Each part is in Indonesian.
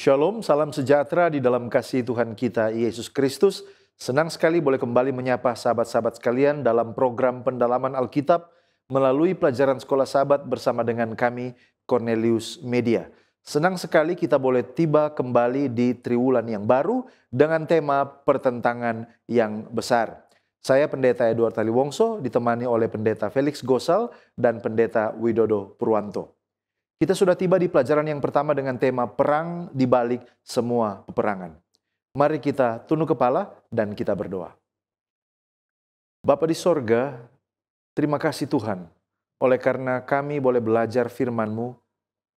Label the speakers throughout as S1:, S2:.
S1: Shalom, salam sejahtera di dalam kasih Tuhan kita Yesus Kristus. Senang sekali boleh kembali menyapa sahabat-sahabat sekalian dalam program pendalaman Alkitab melalui pelajaran sekolah sahabat bersama dengan kami Cornelius Media. Senang sekali kita boleh tiba kembali di triwulan yang baru dengan tema pertentangan yang besar. Saya Pendeta Edward Taliwongso ditemani oleh Pendeta Felix Gosal dan Pendeta Widodo Purwanto. Kita sudah tiba di pelajaran yang pertama dengan tema perang di balik semua peperangan. Mari kita tunduk kepala dan kita berdoa. Bapa di sorga, terima kasih Tuhan. Oleh karena kami boleh belajar firman-Mu,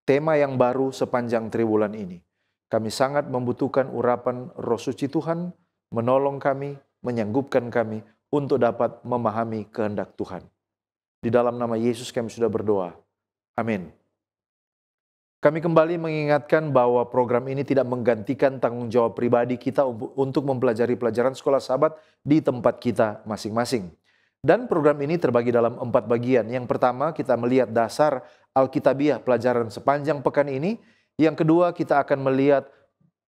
S1: tema yang baru sepanjang triwulan ini. Kami sangat membutuhkan urapan roh suci Tuhan, menolong kami, menyanggupkan kami untuk dapat memahami kehendak Tuhan. Di dalam nama Yesus kami sudah berdoa. Amin. Kami kembali mengingatkan bahwa program ini tidak menggantikan tanggung jawab pribadi kita untuk mempelajari pelajaran sekolah sahabat di tempat kita masing-masing. Dan program ini terbagi dalam empat bagian. Yang pertama kita melihat dasar Alkitabiah pelajaran sepanjang pekan ini. Yang kedua kita akan melihat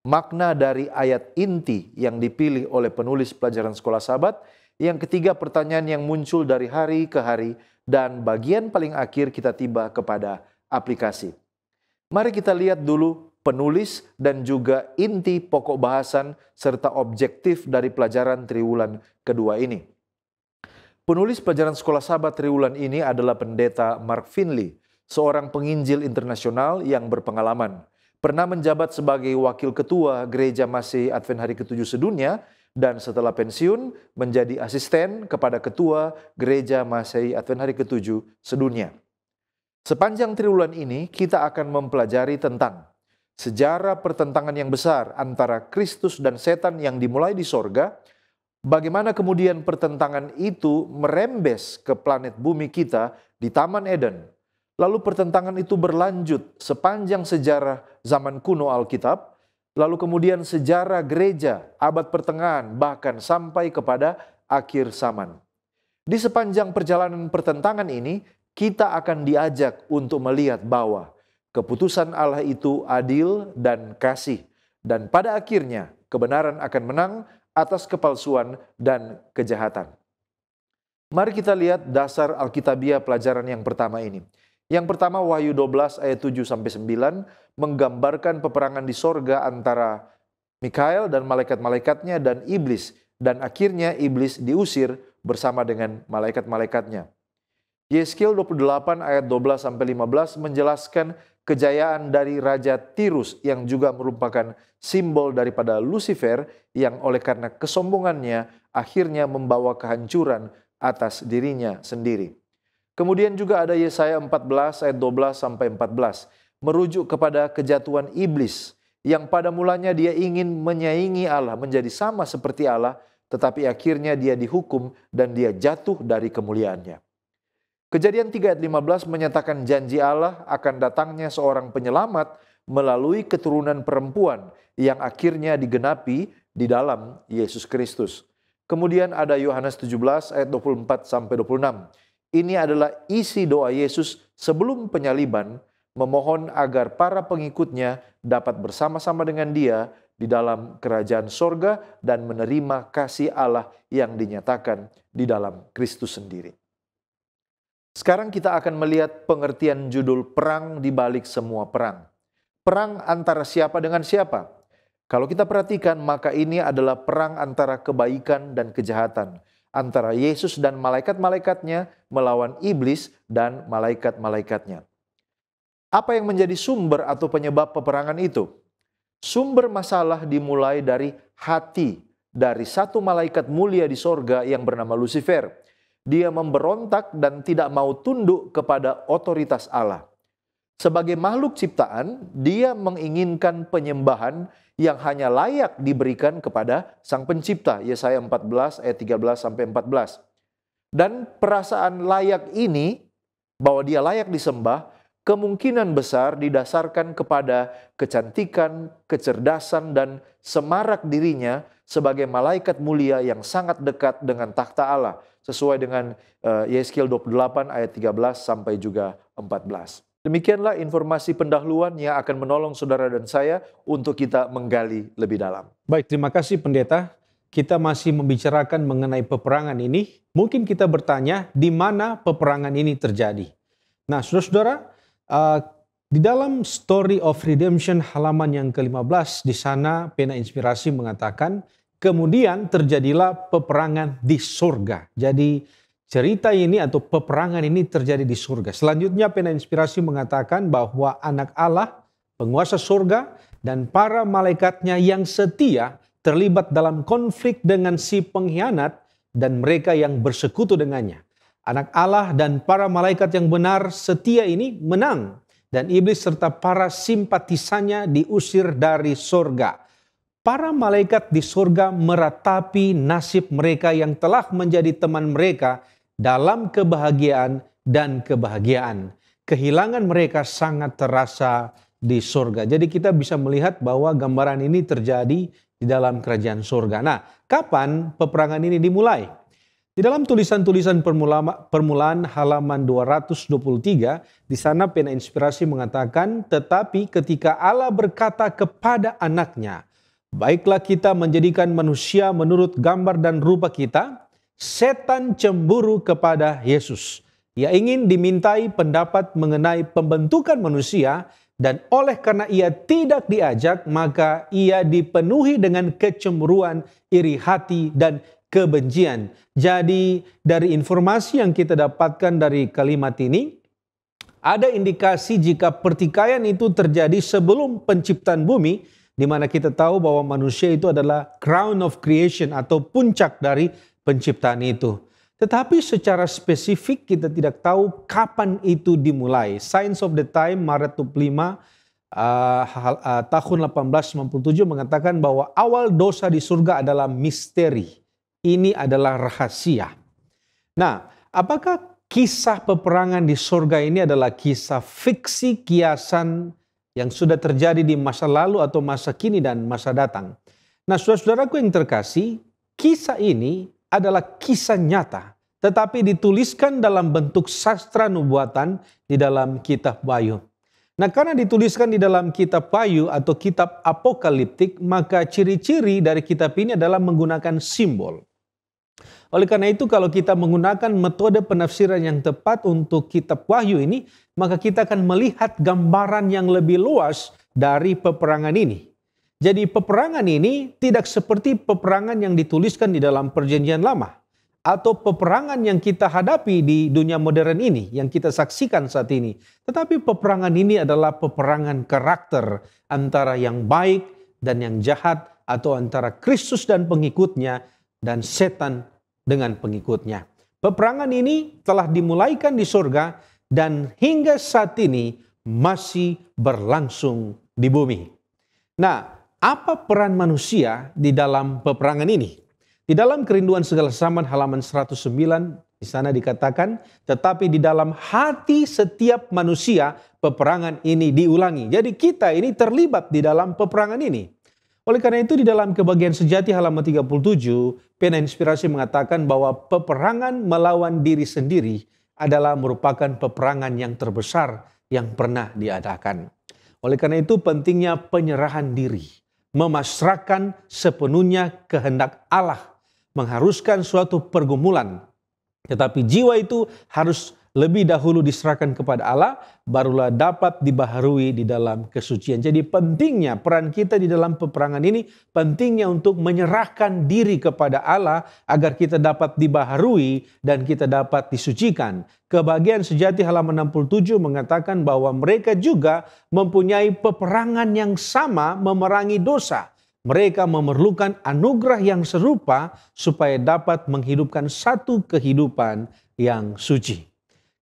S1: makna dari ayat inti yang dipilih oleh penulis pelajaran sekolah sahabat. Yang ketiga pertanyaan yang muncul dari hari ke hari. Dan bagian paling akhir kita tiba kepada aplikasi. Mari kita lihat dulu penulis dan juga inti pokok bahasan serta objektif dari pelajaran triwulan kedua ini. Penulis pelajaran sekolah sahabat triwulan ini adalah pendeta Mark Finley, seorang penginjil internasional yang berpengalaman. Pernah menjabat sebagai wakil ketua gereja Masih Advent Hari Ketujuh Sedunia dan setelah pensiun menjadi asisten kepada ketua gereja Masih Advent Hari Ketujuh Sedunia. Sepanjang triwulan ini kita akan mempelajari tentang sejarah pertentangan yang besar antara Kristus dan setan yang dimulai di sorga, bagaimana kemudian pertentangan itu merembes ke planet bumi kita di Taman Eden. Lalu pertentangan itu berlanjut sepanjang sejarah zaman kuno Alkitab, lalu kemudian sejarah gereja abad pertengahan bahkan sampai kepada akhir zaman. Di sepanjang perjalanan pertentangan ini, kita akan diajak untuk melihat bahwa keputusan Allah itu adil dan kasih, dan pada akhirnya kebenaran akan menang atas kepalsuan dan kejahatan. Mari kita lihat dasar Alkitabiah pelajaran yang pertama ini. Yang pertama Wahyu 12 ayat 7 9 menggambarkan peperangan di sorga antara Mikael dan malaikat-malaikatnya dan iblis dan akhirnya iblis diusir bersama dengan malaikat-malaikatnya. Yeskiel 28 ayat 12 sampai 15 menjelaskan kejayaan dari raja Tirus yang juga merupakan simbol daripada Lucifer yang oleh karena kesombongannya akhirnya membawa kehancuran atas dirinya sendiri. Kemudian juga ada Yesaya 14 ayat 12 sampai 14 merujuk kepada kejatuhan iblis yang pada mulanya dia ingin menyaingi Allah menjadi sama seperti Allah tetapi akhirnya dia dihukum dan dia jatuh dari kemuliaannya. Kejadian 3 ayat 15 menyatakan janji Allah akan datangnya seorang penyelamat melalui keturunan perempuan yang akhirnya digenapi di dalam Yesus Kristus. Kemudian ada Yohanes 17 ayat 24 sampai 26. Ini adalah isi doa Yesus sebelum penyaliban memohon agar para pengikutnya dapat bersama-sama dengan dia di dalam kerajaan sorga dan menerima kasih Allah yang dinyatakan di dalam Kristus sendiri. Sekarang kita akan melihat pengertian judul perang di balik semua perang. Perang antara siapa dengan siapa? Kalau kita perhatikan, maka ini adalah perang antara kebaikan dan kejahatan, antara Yesus dan malaikat-malaikatnya melawan iblis dan malaikat-malaikatnya. Apa yang menjadi sumber atau penyebab peperangan itu? Sumber masalah dimulai dari hati dari satu malaikat mulia di sorga yang bernama Lucifer dia memberontak dan tidak mau tunduk kepada otoritas Allah. Sebagai makhluk ciptaan, dia menginginkan penyembahan yang hanya layak diberikan kepada Sang Pencipta. Yesaya 14 ayat 13 sampai 14. Dan perasaan layak ini bahwa dia layak disembah kemungkinan besar didasarkan kepada kecantikan, kecerdasan dan semarak dirinya sebagai malaikat mulia yang sangat dekat dengan takhta Allah sesuai dengan eh, Yeskil 28 ayat 13 sampai juga 14. Demikianlah informasi pendahuluan yang akan menolong saudara dan saya untuk kita menggali lebih dalam.
S2: Baik, terima kasih pendeta. Kita masih membicarakan mengenai peperangan ini. Mungkin kita bertanya di mana peperangan ini terjadi. Nah, saudara-saudara, uh, di dalam Story of Redemption halaman yang ke-15 di sana pena inspirasi mengatakan Kemudian terjadilah peperangan di surga. Jadi cerita ini atau peperangan ini terjadi di surga. Selanjutnya pena inspirasi mengatakan bahwa anak Allah, penguasa surga dan para malaikatnya yang setia terlibat dalam konflik dengan si pengkhianat dan mereka yang bersekutu dengannya. Anak Allah dan para malaikat yang benar setia ini menang dan iblis serta para simpatisannya diusir dari surga para malaikat di surga meratapi nasib mereka yang telah menjadi teman mereka dalam kebahagiaan dan kebahagiaan. Kehilangan mereka sangat terasa di surga. Jadi kita bisa melihat bahwa gambaran ini terjadi di dalam kerajaan surga. Nah, kapan peperangan ini dimulai? Di dalam tulisan-tulisan permulaan halaman 223, di sana pena inspirasi mengatakan, tetapi ketika Allah berkata kepada anaknya, Baiklah kita menjadikan manusia menurut gambar dan rupa kita. Setan cemburu kepada Yesus. Ia ingin dimintai pendapat mengenai pembentukan manusia dan oleh karena ia tidak diajak maka ia dipenuhi dengan kecemburuan, iri hati dan kebencian. Jadi dari informasi yang kita dapatkan dari kalimat ini ada indikasi jika pertikaian itu terjadi sebelum penciptaan bumi di mana kita tahu bahwa manusia itu adalah crown of creation atau puncak dari penciptaan itu. Tetapi secara spesifik kita tidak tahu kapan itu dimulai. Science of the Time Maret 25 uh, uh, tahun 1897 mengatakan bahwa awal dosa di surga adalah misteri. Ini adalah rahasia. Nah, apakah kisah peperangan di surga ini adalah kisah fiksi kiasan yang sudah terjadi di masa lalu atau masa kini dan masa datang. Nah, saudara-saudaraku yang terkasih, kisah ini adalah kisah nyata, tetapi dituliskan dalam bentuk sastra nubuatan di dalam kitab Bayu. Nah, karena dituliskan di dalam kitab Bayu atau kitab apokaliptik, maka ciri-ciri dari kitab ini adalah menggunakan simbol. Oleh karena itu kalau kita menggunakan metode penafsiran yang tepat untuk kitab Wahyu ini, maka kita akan melihat gambaran yang lebih luas dari peperangan ini. Jadi peperangan ini tidak seperti peperangan yang dituliskan di dalam perjanjian lama atau peperangan yang kita hadapi di dunia modern ini, yang kita saksikan saat ini. Tetapi peperangan ini adalah peperangan karakter antara yang baik dan yang jahat, atau antara Kristus dan pengikutnya, dan setan dengan pengikutnya. Peperangan ini telah dimulaikan di surga dan hingga saat ini masih berlangsung di bumi. Nah, apa peran manusia di dalam peperangan ini? Di dalam kerinduan segala zaman halaman 109 di sana dikatakan tetapi di dalam hati setiap manusia peperangan ini diulangi. Jadi kita ini terlibat di dalam peperangan ini. Oleh karena itu di dalam kebagian sejati halaman 37, pena inspirasi mengatakan bahwa peperangan melawan diri sendiri adalah merupakan peperangan yang terbesar yang pernah diadakan. Oleh karena itu pentingnya penyerahan diri, memasrahkan sepenuhnya kehendak Allah, mengharuskan suatu pergumulan. Tetapi jiwa itu harus lebih dahulu diserahkan kepada Allah, barulah dapat dibaharui di dalam kesucian. Jadi pentingnya peran kita di dalam peperangan ini, pentingnya untuk menyerahkan diri kepada Allah agar kita dapat dibaharui dan kita dapat disucikan. Kebahagiaan sejati halaman 67 mengatakan bahwa mereka juga mempunyai peperangan yang sama memerangi dosa. Mereka memerlukan anugerah yang serupa supaya dapat menghidupkan satu kehidupan yang suci.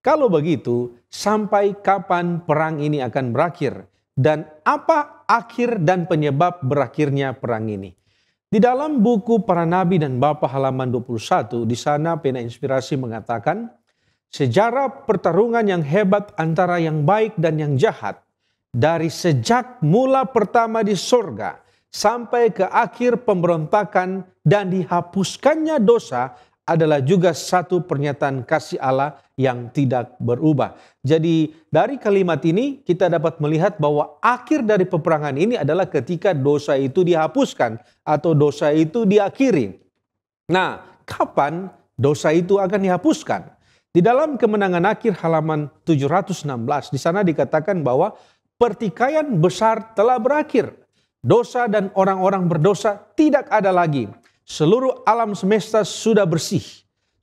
S2: Kalau begitu, sampai kapan perang ini akan berakhir? Dan apa akhir dan penyebab berakhirnya perang ini? Di dalam buku Para Nabi dan Bapa halaman 21, di sana pena inspirasi mengatakan, sejarah pertarungan yang hebat antara yang baik dan yang jahat, dari sejak mula pertama di sorga sampai ke akhir pemberontakan dan dihapuskannya dosa adalah juga satu pernyataan kasih Allah yang tidak berubah. Jadi dari kalimat ini kita dapat melihat bahwa akhir dari peperangan ini adalah ketika dosa itu dihapuskan atau dosa itu diakhiri. Nah, kapan dosa itu akan dihapuskan? Di dalam kemenangan akhir halaman 716 di sana dikatakan bahwa pertikaian besar telah berakhir. Dosa dan orang-orang berdosa tidak ada lagi seluruh alam semesta sudah bersih.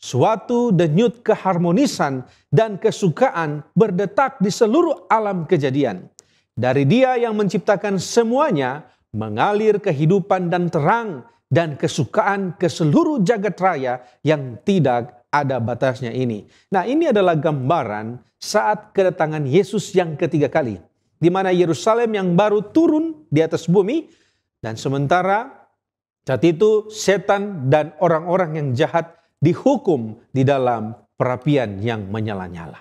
S2: Suatu denyut keharmonisan dan kesukaan berdetak di seluruh alam kejadian. Dari dia yang menciptakan semuanya, mengalir kehidupan dan terang dan kesukaan ke seluruh jagat raya yang tidak ada batasnya ini. Nah ini adalah gambaran saat kedatangan Yesus yang ketiga kali. Di mana Yerusalem yang baru turun di atas bumi dan sementara saat itu setan dan orang-orang yang jahat dihukum di dalam perapian yang menyala-nyala.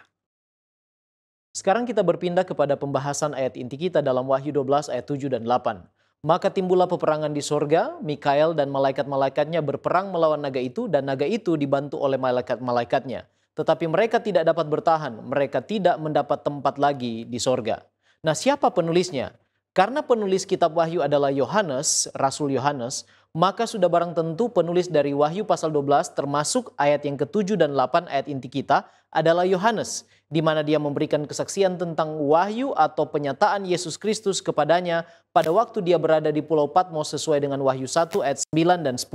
S3: Sekarang kita berpindah kepada pembahasan ayat inti kita dalam Wahyu 12 ayat 7 dan 8. Maka timbullah peperangan di sorga, Mikael dan malaikat-malaikatnya berperang melawan naga itu dan naga itu dibantu oleh malaikat-malaikatnya. Tetapi mereka tidak dapat bertahan, mereka tidak mendapat tempat lagi di sorga. Nah siapa penulisnya? Karena penulis kitab Wahyu adalah Yohanes, Rasul Yohanes, maka sudah barang tentu penulis dari Wahyu pasal 12 termasuk ayat yang ke-7 dan 8 ayat inti kita adalah Yohanes di mana dia memberikan kesaksian tentang wahyu atau penyataan Yesus Kristus kepadanya pada waktu dia berada di Pulau Patmos sesuai dengan Wahyu 1 ayat 9 dan 10.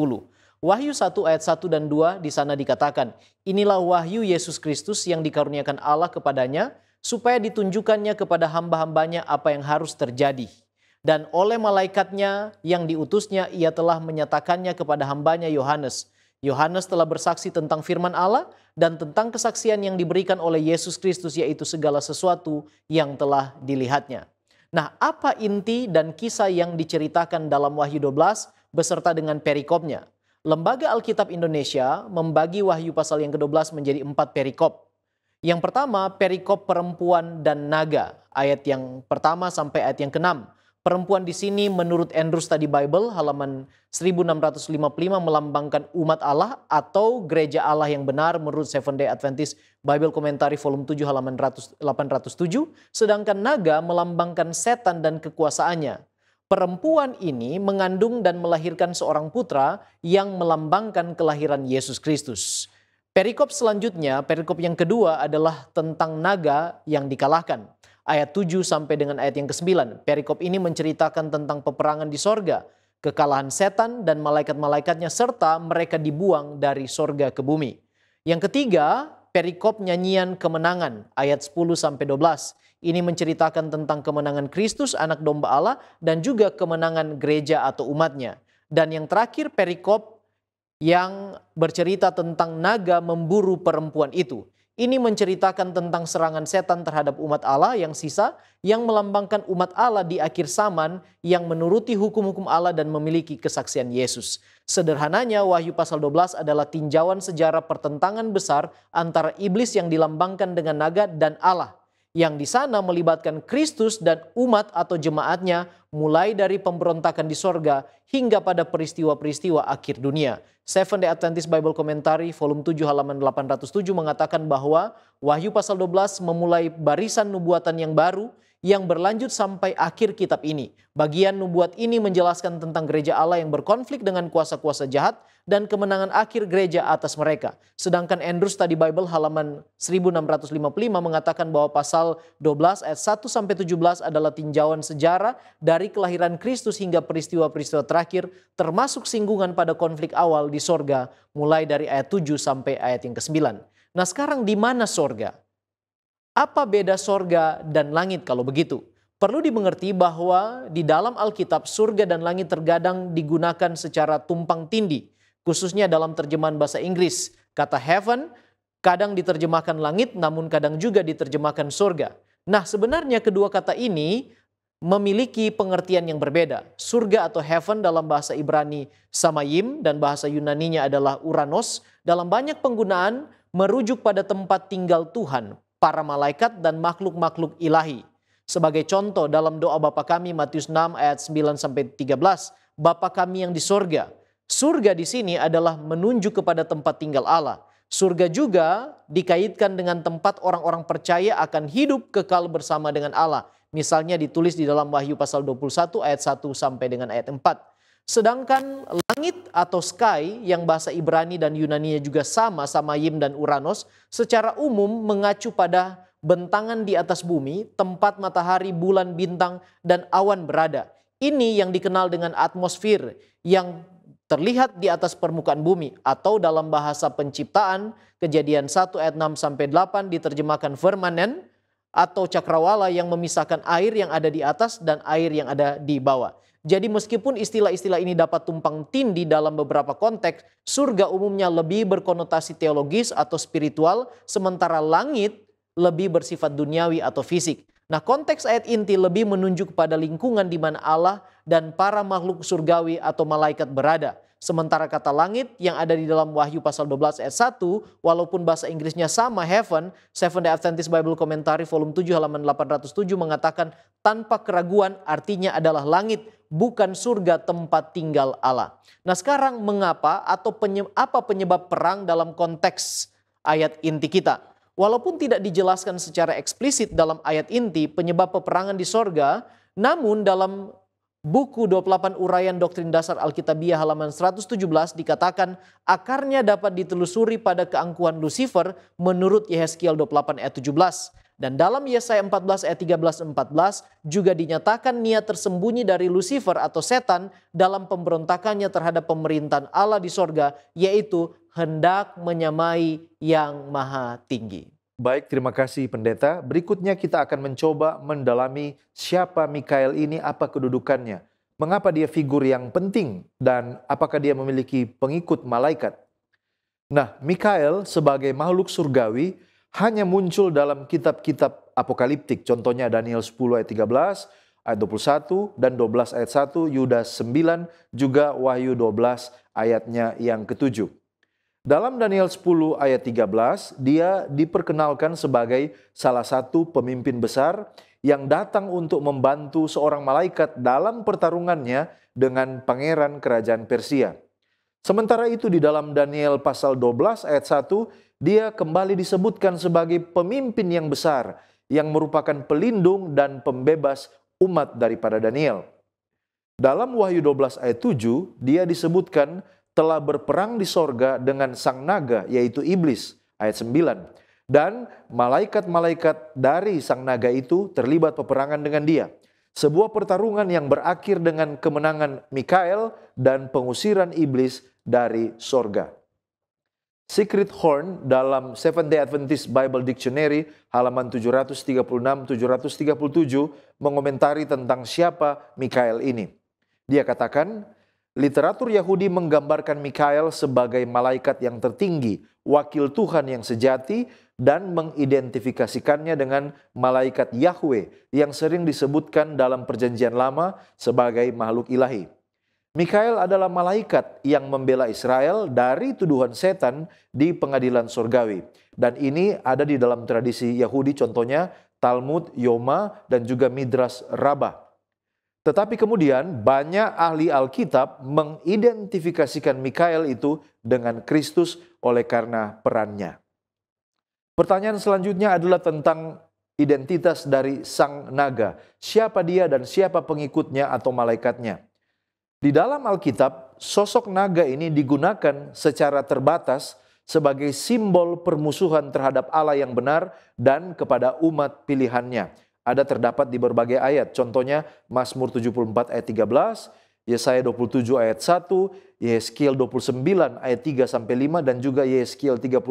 S3: Wahyu 1 ayat 1 dan 2 di sana dikatakan, inilah wahyu Yesus Kristus yang dikaruniakan Allah kepadanya supaya ditunjukkannya kepada hamba-hambanya apa yang harus terjadi dan oleh malaikatnya yang diutusnya ia telah menyatakannya kepada hambanya Yohanes. Yohanes telah bersaksi tentang firman Allah dan tentang kesaksian yang diberikan oleh Yesus Kristus yaitu segala sesuatu yang telah dilihatnya. Nah apa inti dan kisah yang diceritakan dalam Wahyu 12 beserta dengan perikopnya? Lembaga Alkitab Indonesia membagi Wahyu pasal yang ke-12 menjadi empat perikop. Yang pertama perikop perempuan dan naga ayat yang pertama sampai ayat yang keenam. Perempuan di sini menurut Andrew Study Bible halaman 1655 melambangkan umat Allah atau gereja Allah yang benar menurut Seventh Day Adventist Bible Commentary volume 7 halaman 807 sedangkan naga melambangkan setan dan kekuasaannya. Perempuan ini mengandung dan melahirkan seorang putra yang melambangkan kelahiran Yesus Kristus. Perikop selanjutnya, perikop yang kedua adalah tentang naga yang dikalahkan ayat 7 sampai dengan ayat yang ke-9. Perikop ini menceritakan tentang peperangan di sorga, kekalahan setan dan malaikat-malaikatnya serta mereka dibuang dari sorga ke bumi. Yang ketiga, perikop nyanyian kemenangan ayat 10 sampai 12. Ini menceritakan tentang kemenangan Kristus anak domba Allah dan juga kemenangan gereja atau umatnya. Dan yang terakhir perikop yang bercerita tentang naga memburu perempuan itu. Ini menceritakan tentang serangan setan terhadap umat Allah yang sisa yang melambangkan umat Allah di akhir zaman yang menuruti hukum-hukum Allah dan memiliki kesaksian Yesus. Sederhananya Wahyu pasal 12 adalah tinjauan sejarah pertentangan besar antara iblis yang dilambangkan dengan naga dan Allah yang di sana melibatkan Kristus dan umat atau jemaatnya mulai dari pemberontakan di sorga hingga pada peristiwa-peristiwa akhir dunia. Seven Day Adventist Bible Commentary volume 7 halaman 807 mengatakan bahwa Wahyu pasal 12 memulai barisan nubuatan yang baru yang berlanjut sampai akhir kitab ini. Bagian nubuat ini menjelaskan tentang gereja Allah yang berkonflik dengan kuasa-kuasa jahat dan kemenangan akhir gereja atas mereka. Sedangkan Andrew Study Bible halaman 1655 mengatakan bahwa pasal 12 ayat 1 sampai 17 adalah tinjauan sejarah dari kelahiran Kristus hingga peristiwa-peristiwa terakhir termasuk singgungan pada konflik awal di sorga mulai dari ayat 7 sampai ayat yang ke-9. Nah sekarang di mana sorga? Apa beda sorga dan langit kalau begitu? Perlu dimengerti bahwa di dalam Alkitab surga dan langit terkadang digunakan secara tumpang tindih, khususnya dalam terjemahan bahasa Inggris. Kata heaven kadang diterjemahkan langit namun kadang juga diterjemahkan surga. Nah, sebenarnya kedua kata ini memiliki pengertian yang berbeda. Surga atau heaven dalam bahasa Ibrani Samayim dan bahasa Yunaninya adalah Uranos dalam banyak penggunaan merujuk pada tempat tinggal Tuhan, para malaikat dan makhluk-makhluk ilahi. Sebagai contoh dalam doa Bapa kami Matius 6 ayat 9 sampai 13, Bapa kami yang di surga Surga di sini adalah menunjuk kepada tempat tinggal Allah. Surga juga dikaitkan dengan tempat orang-orang percaya akan hidup kekal bersama dengan Allah. Misalnya ditulis di dalam Wahyu pasal 21 ayat 1 sampai dengan ayat 4. Sedangkan langit atau sky yang bahasa Ibrani dan Yunani juga sama sama Yim dan Uranus secara umum mengacu pada bentangan di atas bumi, tempat matahari, bulan, bintang dan awan berada. Ini yang dikenal dengan atmosfer yang terlihat di atas permukaan bumi atau dalam bahasa penciptaan kejadian 1 ayat 6 sampai 8 diterjemahkan permanen atau cakrawala yang memisahkan air yang ada di atas dan air yang ada di bawah. Jadi meskipun istilah-istilah ini dapat tumpang tindih dalam beberapa konteks, surga umumnya lebih berkonotasi teologis atau spiritual, sementara langit lebih bersifat duniawi atau fisik. Nah konteks ayat inti lebih menunjuk pada lingkungan di mana Allah dan para makhluk surgawi atau malaikat berada. Sementara kata langit yang ada di dalam Wahyu pasal 12 ayat 1, walaupun bahasa Inggrisnya sama heaven, Seven Day Adventist Bible Commentary volume 7 halaman 807 mengatakan tanpa keraguan artinya adalah langit bukan surga tempat tinggal Allah. Nah sekarang mengapa atau penyebab, apa penyebab perang dalam konteks ayat inti kita? Walaupun tidak dijelaskan secara eksplisit dalam ayat inti penyebab peperangan di sorga, namun dalam Buku 28 urayan Doktrin Dasar Alkitabiah halaman 117 dikatakan akarnya dapat ditelusuri pada keangkuhan Lucifer menurut Yehezkiel 28 ayat 17. Dan dalam Yesaya 14 ayat 13 14 juga dinyatakan niat tersembunyi dari Lucifer atau setan dalam pemberontakannya terhadap pemerintahan Allah di sorga yaitu hendak menyamai yang maha
S1: tinggi. Baik, terima kasih pendeta. Berikutnya kita akan mencoba mendalami siapa Mikael ini, apa kedudukannya. Mengapa dia figur yang penting dan apakah dia memiliki pengikut malaikat? Nah, Mikael sebagai makhluk surgawi hanya muncul dalam kitab-kitab apokaliptik. Contohnya Daniel 10 ayat 13, ayat 21 dan 12 ayat 1, Yudas 9, juga Wahyu 12 ayatnya yang ketujuh. Dalam Daniel 10 ayat 13, dia diperkenalkan sebagai salah satu pemimpin besar yang datang untuk membantu seorang malaikat dalam pertarungannya dengan pangeran kerajaan Persia. Sementara itu di dalam Daniel pasal 12 ayat 1, dia kembali disebutkan sebagai pemimpin yang besar yang merupakan pelindung dan pembebas umat daripada Daniel. Dalam Wahyu 12 ayat 7, dia disebutkan telah berperang di sorga dengan sang naga yaitu iblis. Ayat 9. Dan malaikat-malaikat dari sang naga itu terlibat peperangan dengan dia. Sebuah pertarungan yang berakhir dengan kemenangan Mikael dan pengusiran iblis dari sorga. Secret Horn dalam Seventh Day Adventist Bible Dictionary halaman 736-737 mengomentari tentang siapa Mikael ini. Dia katakan, Literatur Yahudi menggambarkan Mikael sebagai malaikat yang tertinggi, wakil Tuhan yang sejati, dan mengidentifikasikannya dengan malaikat Yahweh yang sering disebutkan dalam Perjanjian Lama sebagai makhluk ilahi. Mikael adalah malaikat yang membela Israel dari tuduhan setan di pengadilan surgawi, dan ini ada di dalam tradisi Yahudi, contohnya Talmud, Yoma, dan juga Midras Rabah. Tetapi kemudian banyak ahli Alkitab mengidentifikasikan Mikael itu dengan Kristus oleh karena perannya. Pertanyaan selanjutnya adalah tentang identitas dari sang naga. Siapa dia dan siapa pengikutnya atau malaikatnya? Di dalam Alkitab, sosok naga ini digunakan secara terbatas sebagai simbol permusuhan terhadap Allah yang benar dan kepada umat pilihannya ada terdapat di berbagai ayat. Contohnya Mazmur 74 ayat 13, Yesaya 27 ayat 1, Yeskiel 29 ayat 3 sampai 5 dan juga Yeskiel 32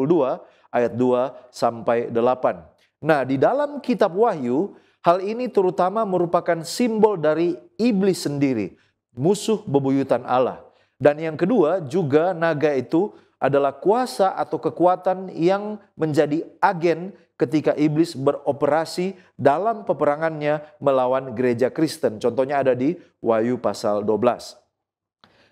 S1: ayat 2 sampai 8. Nah, di dalam kitab Wahyu, hal ini terutama merupakan simbol dari iblis sendiri, musuh bebuyutan Allah. Dan yang kedua juga naga itu adalah kuasa atau kekuatan yang menjadi agen ketika iblis beroperasi dalam peperangannya melawan gereja Kristen. Contohnya ada di Wahyu pasal 12.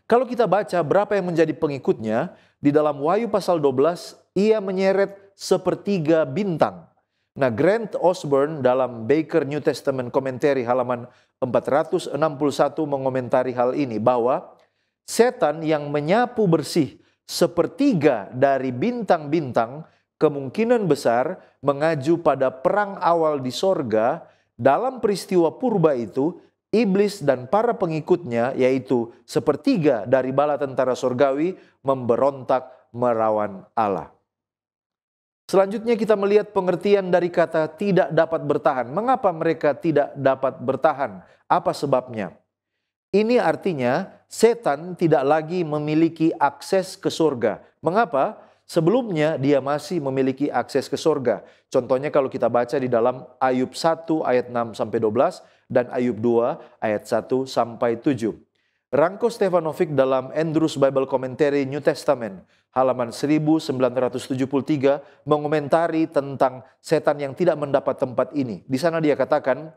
S1: Kalau kita baca berapa yang menjadi pengikutnya, di dalam Wahyu pasal 12 ia menyeret sepertiga bintang. Nah, Grant Osborne dalam Baker New Testament Commentary halaman 461 mengomentari hal ini bahwa setan yang menyapu bersih sepertiga dari bintang-bintang kemungkinan besar mengacu pada perang awal di sorga dalam peristiwa purba itu iblis dan para pengikutnya yaitu sepertiga dari bala tentara sorgawi memberontak merawan Allah. Selanjutnya kita melihat pengertian dari kata tidak dapat bertahan. Mengapa mereka tidak dapat bertahan? Apa sebabnya? Ini artinya setan tidak lagi memiliki akses ke surga. Mengapa? Sebelumnya dia masih memiliki akses ke sorga. Contohnya kalau kita baca di dalam Ayub 1 ayat 6 sampai 12 dan Ayub 2 ayat 1 sampai 7. Rangko Stefanovic dalam Andrews Bible Commentary New Testament halaman 1973 mengomentari tentang setan yang tidak mendapat tempat ini. Di sana dia katakan,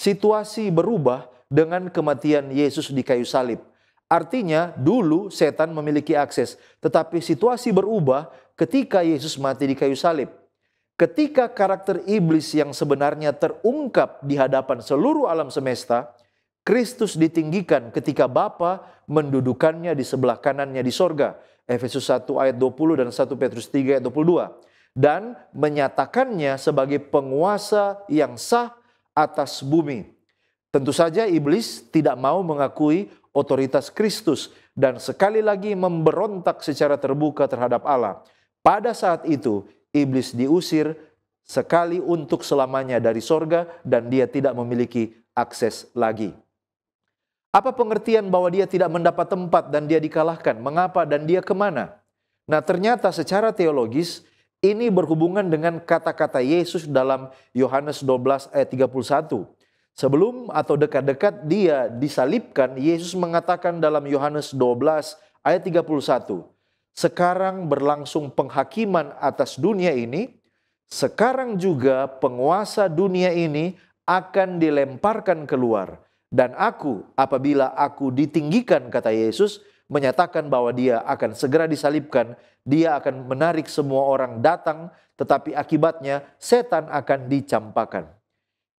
S1: situasi berubah dengan kematian Yesus di kayu salib Artinya dulu setan memiliki akses, tetapi situasi berubah ketika Yesus mati di kayu salib. Ketika karakter iblis yang sebenarnya terungkap di hadapan seluruh alam semesta, Kristus ditinggikan ketika Bapa mendudukannya di sebelah kanannya di sorga. Efesus 1 ayat 20 dan 1 Petrus 3 ayat 22. Dan menyatakannya sebagai penguasa yang sah atas bumi. Tentu saja iblis tidak mau mengakui otoritas Kristus dan sekali lagi memberontak secara terbuka terhadap Allah. Pada saat itu, iblis diusir sekali untuk selamanya dari sorga dan dia tidak memiliki akses lagi. Apa pengertian bahwa dia tidak mendapat tempat dan dia dikalahkan? Mengapa dan dia kemana? Nah ternyata secara teologis ini berhubungan dengan kata-kata Yesus dalam Yohanes 12 ayat 31 Sebelum atau dekat-dekat dia disalibkan, Yesus mengatakan dalam Yohanes 12 ayat 31, sekarang berlangsung penghakiman atas dunia ini, sekarang juga penguasa dunia ini akan dilemparkan keluar. Dan aku, apabila aku ditinggikan, kata Yesus, menyatakan bahwa dia akan segera disalibkan, dia akan menarik semua orang datang, tetapi akibatnya setan akan dicampakkan.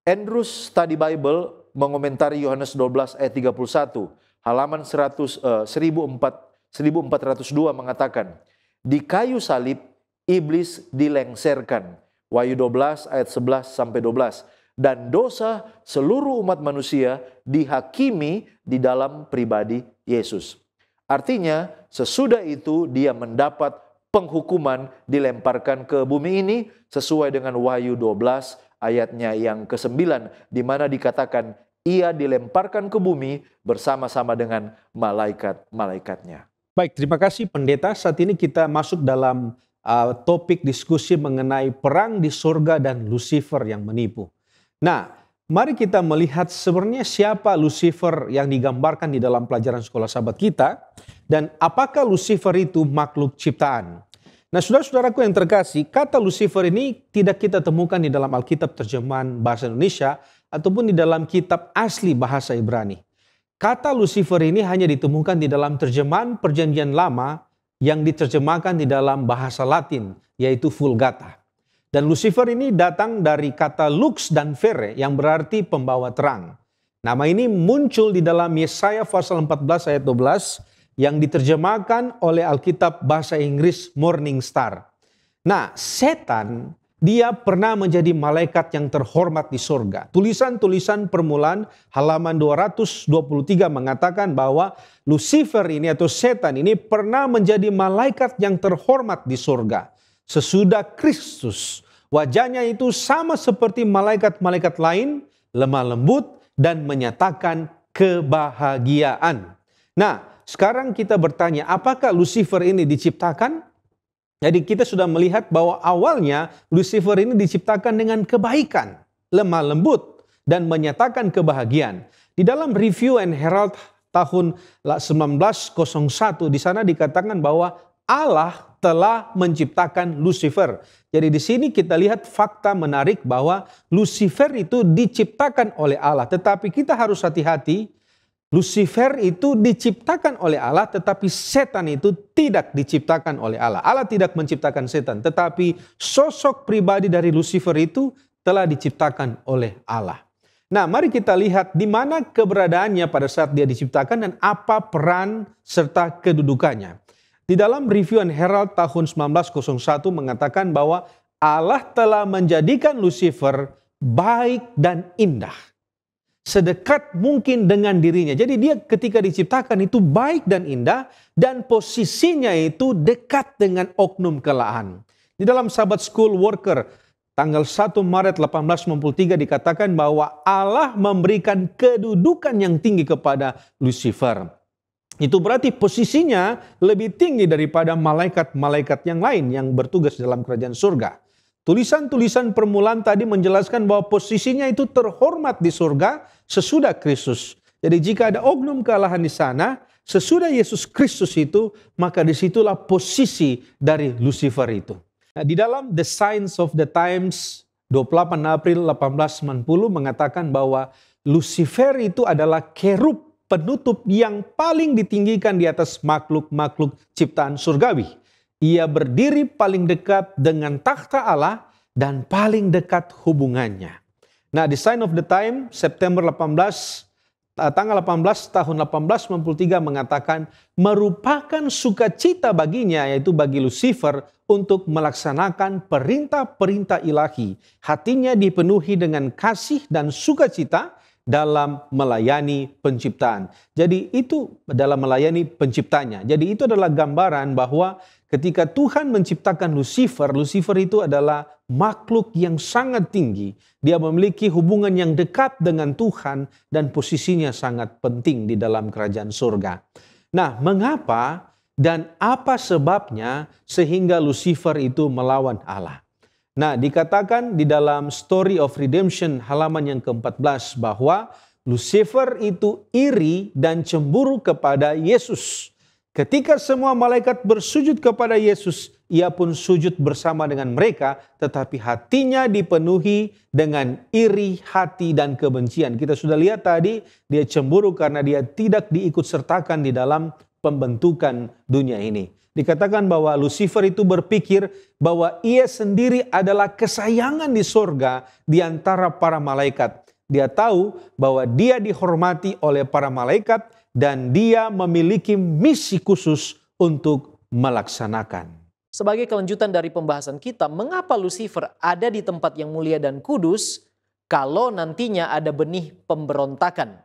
S1: Andrews Study Bible mengomentari Yohanes 12 ayat 31, halaman 100, eh, 1402 mengatakan, di kayu salib iblis dilengserkan. Wahyu 12 ayat 11 sampai 12 dan dosa seluruh umat manusia dihakimi di dalam pribadi Yesus. Artinya, sesudah itu dia mendapat penghukuman dilemparkan ke bumi ini sesuai dengan Wahyu 12 ayatnya yang ke-9 di mana dikatakan ia dilemparkan ke bumi bersama-sama dengan malaikat-malaikatnya.
S2: Baik, terima kasih pendeta. Saat ini kita masuk dalam uh, topik diskusi mengenai perang di surga dan Lucifer yang menipu. Nah, Mari kita melihat sebenarnya siapa Lucifer yang digambarkan di dalam pelajaran sekolah sahabat kita dan apakah Lucifer itu makhluk ciptaan. Nah saudara-saudaraku yang terkasih, kata Lucifer ini tidak kita temukan di dalam Alkitab terjemahan bahasa Indonesia ataupun di dalam kitab asli bahasa Ibrani. Kata Lucifer ini hanya ditemukan di dalam terjemahan perjanjian lama yang diterjemahkan di dalam bahasa Latin yaitu Vulgata. Dan Lucifer ini datang dari kata lux dan fere yang berarti pembawa terang. Nama ini muncul di dalam Yesaya pasal 14 ayat 12 yang diterjemahkan oleh Alkitab bahasa Inggris Morning Star. Nah, setan dia pernah menjadi malaikat yang terhormat di sorga. Tulisan-tulisan permulaan halaman 223 mengatakan bahwa Lucifer ini atau setan ini pernah menjadi malaikat yang terhormat di sorga. Sesudah Kristus, wajahnya itu sama seperti malaikat-malaikat lain, lemah lembut dan menyatakan kebahagiaan. Nah, sekarang kita bertanya, apakah Lucifer ini diciptakan? Jadi kita sudah melihat bahwa awalnya Lucifer ini diciptakan dengan kebaikan, lemah lembut, dan menyatakan kebahagiaan. Di dalam review and herald tahun 1901 di sana dikatakan bahwa Allah telah menciptakan Lucifer. Jadi di sini kita lihat fakta menarik bahwa Lucifer itu diciptakan oleh Allah. Tetapi kita harus hati-hati Lucifer itu diciptakan oleh Allah, tetapi setan itu tidak diciptakan oleh Allah. Allah tidak menciptakan setan, tetapi sosok pribadi dari Lucifer itu telah diciptakan oleh Allah. Nah, mari kita lihat di mana keberadaannya pada saat dia diciptakan dan apa peran serta kedudukannya. Di dalam reviewan Herald tahun 1901 mengatakan bahwa Allah telah menjadikan Lucifer baik dan indah sedekat mungkin dengan dirinya. Jadi dia ketika diciptakan itu baik dan indah dan posisinya itu dekat dengan oknum kelahan. Di dalam Sahabat School Worker tanggal 1 Maret 1893 dikatakan bahwa Allah memberikan kedudukan yang tinggi kepada Lucifer. Itu berarti posisinya lebih tinggi daripada malaikat-malaikat yang lain yang bertugas dalam kerajaan surga. Tulisan-tulisan permulaan tadi menjelaskan bahwa posisinya itu terhormat di surga sesudah Kristus. Jadi jika ada oknum kealahan di sana, sesudah Yesus Kristus itu, maka disitulah posisi dari Lucifer itu. Nah, di dalam The Signs of the Times 28 April 1890 mengatakan bahwa Lucifer itu adalah kerup penutup yang paling ditinggikan di atas makhluk-makhluk ciptaan surgawi. Ia berdiri paling dekat dengan takhta Allah dan paling dekat hubungannya. Nah, the sign of the time September 18 eh, tanggal 18 tahun 1893 mengatakan merupakan sukacita baginya yaitu bagi Lucifer untuk melaksanakan perintah-perintah ilahi. Hatinya dipenuhi dengan kasih dan sukacita dalam melayani penciptaan. Jadi itu dalam melayani penciptanya. Jadi itu adalah gambaran bahwa ketika Tuhan menciptakan Lucifer, Lucifer itu adalah makhluk yang sangat tinggi. Dia memiliki hubungan yang dekat dengan Tuhan dan posisinya sangat penting di dalam kerajaan surga. Nah, mengapa dan apa sebabnya sehingga Lucifer itu melawan Allah? Nah, dikatakan di dalam Story of Redemption halaman yang ke-14 bahwa Lucifer itu iri dan cemburu kepada Yesus Ketika semua malaikat bersujud kepada Yesus, ia pun sujud bersama dengan mereka, tetapi hatinya dipenuhi dengan iri hati dan kebencian. Kita sudah lihat tadi, dia cemburu karena dia tidak diikutsertakan di dalam pembentukan dunia ini. Dikatakan bahwa Lucifer itu berpikir bahwa ia sendiri adalah kesayangan di sorga di antara para malaikat. Dia tahu bahwa dia dihormati oleh para malaikat, dan dia memiliki misi khusus untuk melaksanakan.
S3: Sebagai kelanjutan dari pembahasan kita, mengapa Lucifer ada di tempat yang mulia dan kudus kalau nantinya ada benih pemberontakan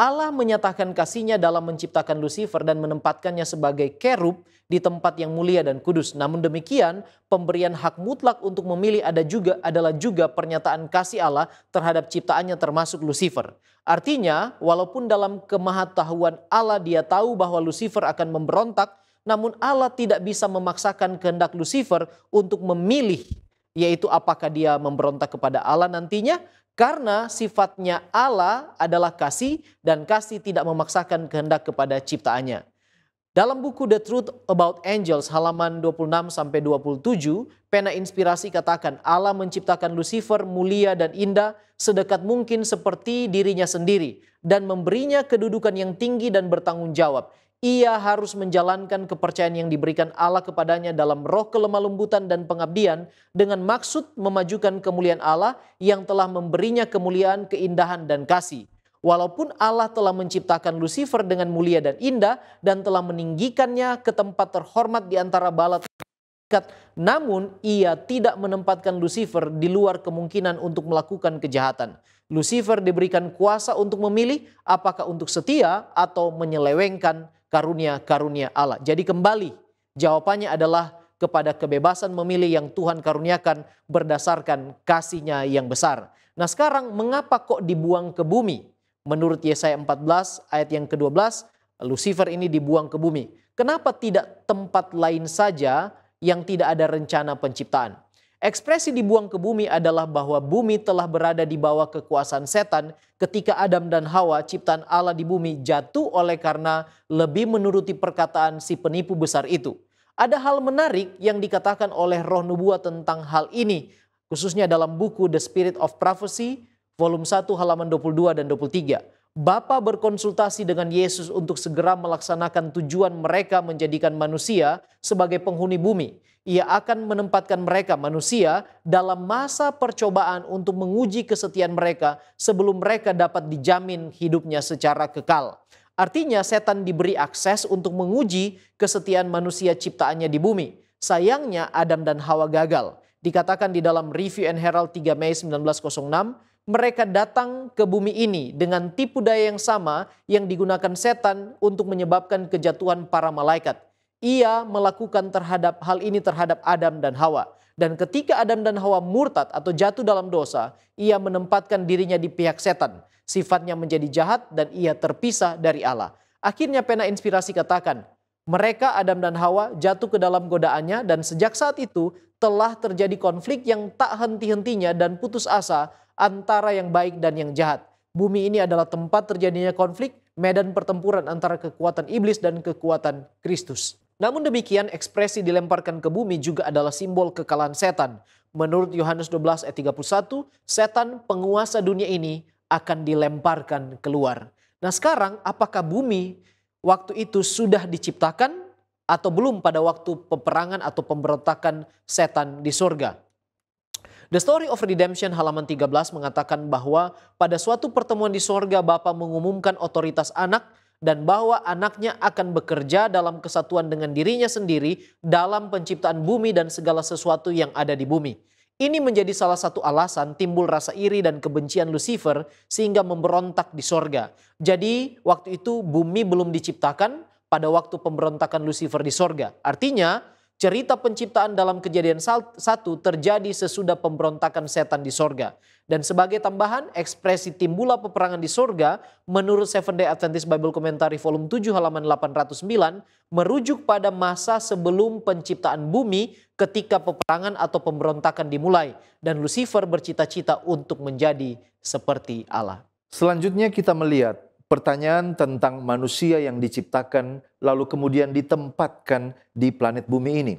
S3: Allah menyatakan kasihnya dalam menciptakan Lucifer dan menempatkannya sebagai kerub di tempat yang mulia dan kudus. Namun demikian, pemberian hak mutlak untuk memilih ada juga adalah juga pernyataan kasih Allah terhadap ciptaannya termasuk Lucifer. Artinya, walaupun dalam kemahatahuan Allah dia tahu bahwa Lucifer akan memberontak, namun Allah tidak bisa memaksakan kehendak Lucifer untuk memilih yaitu apakah dia memberontak kepada Allah nantinya karena sifatnya Allah adalah kasih dan kasih tidak memaksakan kehendak kepada ciptaannya. Dalam buku The Truth About Angels halaman 26 27, pena inspirasi katakan Allah menciptakan Lucifer mulia dan indah sedekat mungkin seperti dirinya sendiri dan memberinya kedudukan yang tinggi dan bertanggung jawab ia harus menjalankan kepercayaan yang diberikan Allah kepadanya dalam roh kelemah lembutan dan pengabdian dengan maksud memajukan kemuliaan Allah yang telah memberinya kemuliaan, keindahan, dan kasih. Walaupun Allah telah menciptakan Lucifer dengan mulia dan indah dan telah meninggikannya ke tempat terhormat di antara bala terikat, namun ia tidak menempatkan Lucifer di luar kemungkinan untuk melakukan kejahatan. Lucifer diberikan kuasa untuk memilih apakah untuk setia atau menyelewengkan karunia-karunia Allah. Jadi kembali jawabannya adalah kepada kebebasan memilih yang Tuhan karuniakan berdasarkan kasihnya yang besar. Nah sekarang mengapa kok dibuang ke bumi? Menurut Yesaya 14 ayat yang ke-12, Lucifer ini dibuang ke bumi. Kenapa tidak tempat lain saja yang tidak ada rencana penciptaan? Ekspresi dibuang ke bumi adalah bahwa bumi telah berada di bawah kekuasaan setan ketika Adam dan Hawa ciptaan Allah di bumi jatuh oleh karena lebih menuruti perkataan si penipu besar itu. Ada hal menarik yang dikatakan oleh roh nubuat tentang hal ini khususnya dalam buku The Spirit of Prophecy volume 1 halaman 22 dan 23. Bapa berkonsultasi dengan Yesus untuk segera melaksanakan tujuan mereka menjadikan manusia sebagai penghuni bumi ia akan menempatkan mereka manusia dalam masa percobaan untuk menguji kesetiaan mereka sebelum mereka dapat dijamin hidupnya secara kekal. Artinya setan diberi akses untuk menguji kesetiaan manusia ciptaannya di bumi. Sayangnya Adam dan Hawa gagal. Dikatakan di dalam Review and Herald 3 Mei 1906, mereka datang ke bumi ini dengan tipu daya yang sama yang digunakan setan untuk menyebabkan kejatuhan para malaikat ia melakukan terhadap hal ini terhadap Adam dan Hawa. Dan ketika Adam dan Hawa murtad atau jatuh dalam dosa, ia menempatkan dirinya di pihak setan. Sifatnya menjadi jahat dan ia terpisah dari Allah. Akhirnya pena inspirasi katakan, mereka Adam dan Hawa jatuh ke dalam godaannya dan sejak saat itu telah terjadi konflik yang tak henti-hentinya dan putus asa antara yang baik dan yang jahat. Bumi ini adalah tempat terjadinya konflik, medan pertempuran antara kekuatan iblis dan kekuatan Kristus. Namun demikian ekspresi dilemparkan ke bumi juga adalah simbol kekalahan setan. Menurut Yohanes 12 ayat 31, setan penguasa dunia ini akan dilemparkan keluar. Nah sekarang apakah bumi waktu itu sudah diciptakan atau belum pada waktu peperangan atau pemberontakan setan di surga? The Story of Redemption halaman 13 mengatakan bahwa pada suatu pertemuan di sorga Bapa mengumumkan otoritas anak dan bahwa anaknya akan bekerja dalam kesatuan dengan dirinya sendiri dalam penciptaan bumi dan segala sesuatu yang ada di bumi. Ini menjadi salah satu alasan timbul rasa iri dan kebencian Lucifer sehingga memberontak di sorga. Jadi waktu itu bumi belum diciptakan pada waktu pemberontakan Lucifer di sorga. Artinya Cerita penciptaan dalam kejadian satu terjadi sesudah pemberontakan setan di sorga. Dan sebagai tambahan, ekspresi timbullah peperangan di sorga menurut Seven Day Adventist Bible Commentary volume 7 halaman 809 merujuk pada masa sebelum penciptaan bumi ketika peperangan atau pemberontakan dimulai. Dan Lucifer bercita-cita untuk menjadi seperti Allah. Selanjutnya kita melihat pertanyaan tentang manusia yang diciptakan
S1: lalu kemudian ditempatkan di planet bumi ini.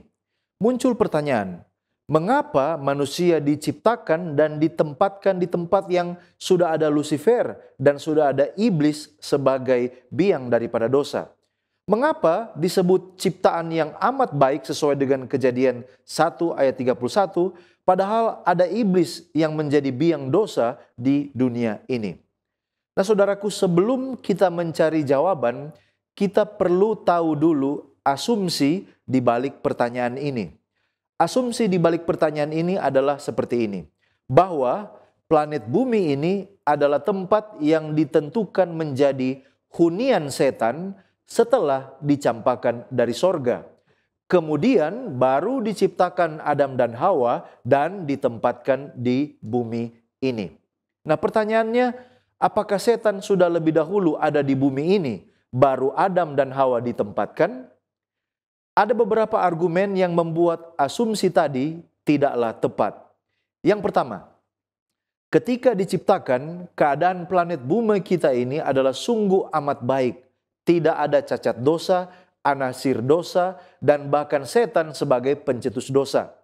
S1: Muncul pertanyaan, mengapa manusia diciptakan dan ditempatkan di tempat yang sudah ada Lucifer dan sudah ada iblis sebagai biang daripada dosa? Mengapa disebut ciptaan yang amat baik sesuai dengan kejadian 1 ayat 31 padahal ada iblis yang menjadi biang dosa di dunia ini? Nah, saudaraku, sebelum kita mencari jawaban, kita perlu tahu dulu asumsi di balik pertanyaan ini. Asumsi di balik pertanyaan ini adalah seperti ini: bahwa planet Bumi ini adalah tempat yang ditentukan menjadi hunian setan setelah dicampakkan dari sorga. Kemudian baru diciptakan Adam dan Hawa dan ditempatkan di bumi ini. Nah pertanyaannya, Apakah setan sudah lebih dahulu ada di bumi ini, baru Adam dan Hawa ditempatkan? Ada beberapa argumen yang membuat asumsi tadi tidaklah tepat. Yang pertama, ketika diciptakan, keadaan planet bumi kita ini adalah sungguh amat baik. Tidak ada cacat dosa, anasir dosa, dan bahkan setan sebagai pencetus dosa.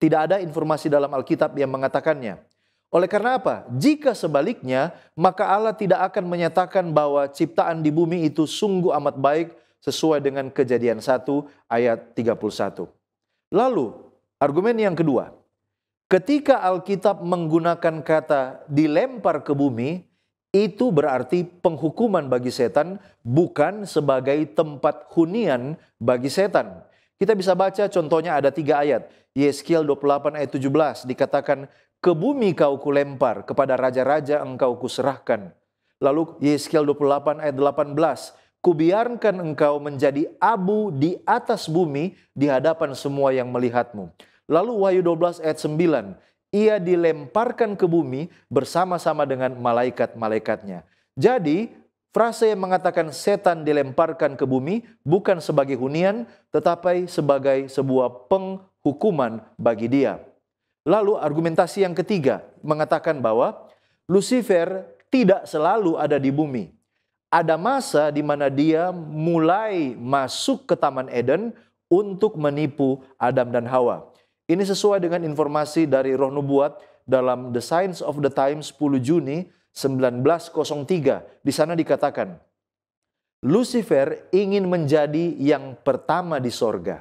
S1: Tidak ada informasi dalam Alkitab yang mengatakannya. Oleh karena apa? Jika sebaliknya, maka Allah tidak akan menyatakan bahwa ciptaan di bumi itu sungguh amat baik sesuai dengan kejadian 1 ayat 31. Lalu, argumen yang kedua. Ketika Alkitab menggunakan kata dilempar ke bumi, itu berarti penghukuman bagi setan bukan sebagai tempat hunian bagi setan. Kita bisa baca contohnya ada tiga ayat. Yeskiel 28 ayat 17 dikatakan ke bumi kau kulempar, kepada raja-raja engkau kuserahkan. Lalu Yeskel 28 ayat 18, kubiarkan engkau menjadi abu di atas bumi di hadapan semua yang melihatmu. Lalu Wahyu 12 ayat 9, ia dilemparkan ke bumi bersama-sama dengan malaikat-malaikatnya. Jadi, frase yang mengatakan setan dilemparkan ke bumi bukan sebagai hunian, tetapi sebagai sebuah penghukuman bagi dia. Lalu argumentasi yang ketiga mengatakan bahwa Lucifer tidak selalu ada di bumi. Ada masa di mana dia mulai masuk ke Taman Eden untuk menipu Adam dan Hawa. Ini sesuai dengan informasi dari Roh Nubuat dalam The Science of the Times 10 Juni 1903. Di sana dikatakan, Lucifer ingin menjadi yang pertama di sorga.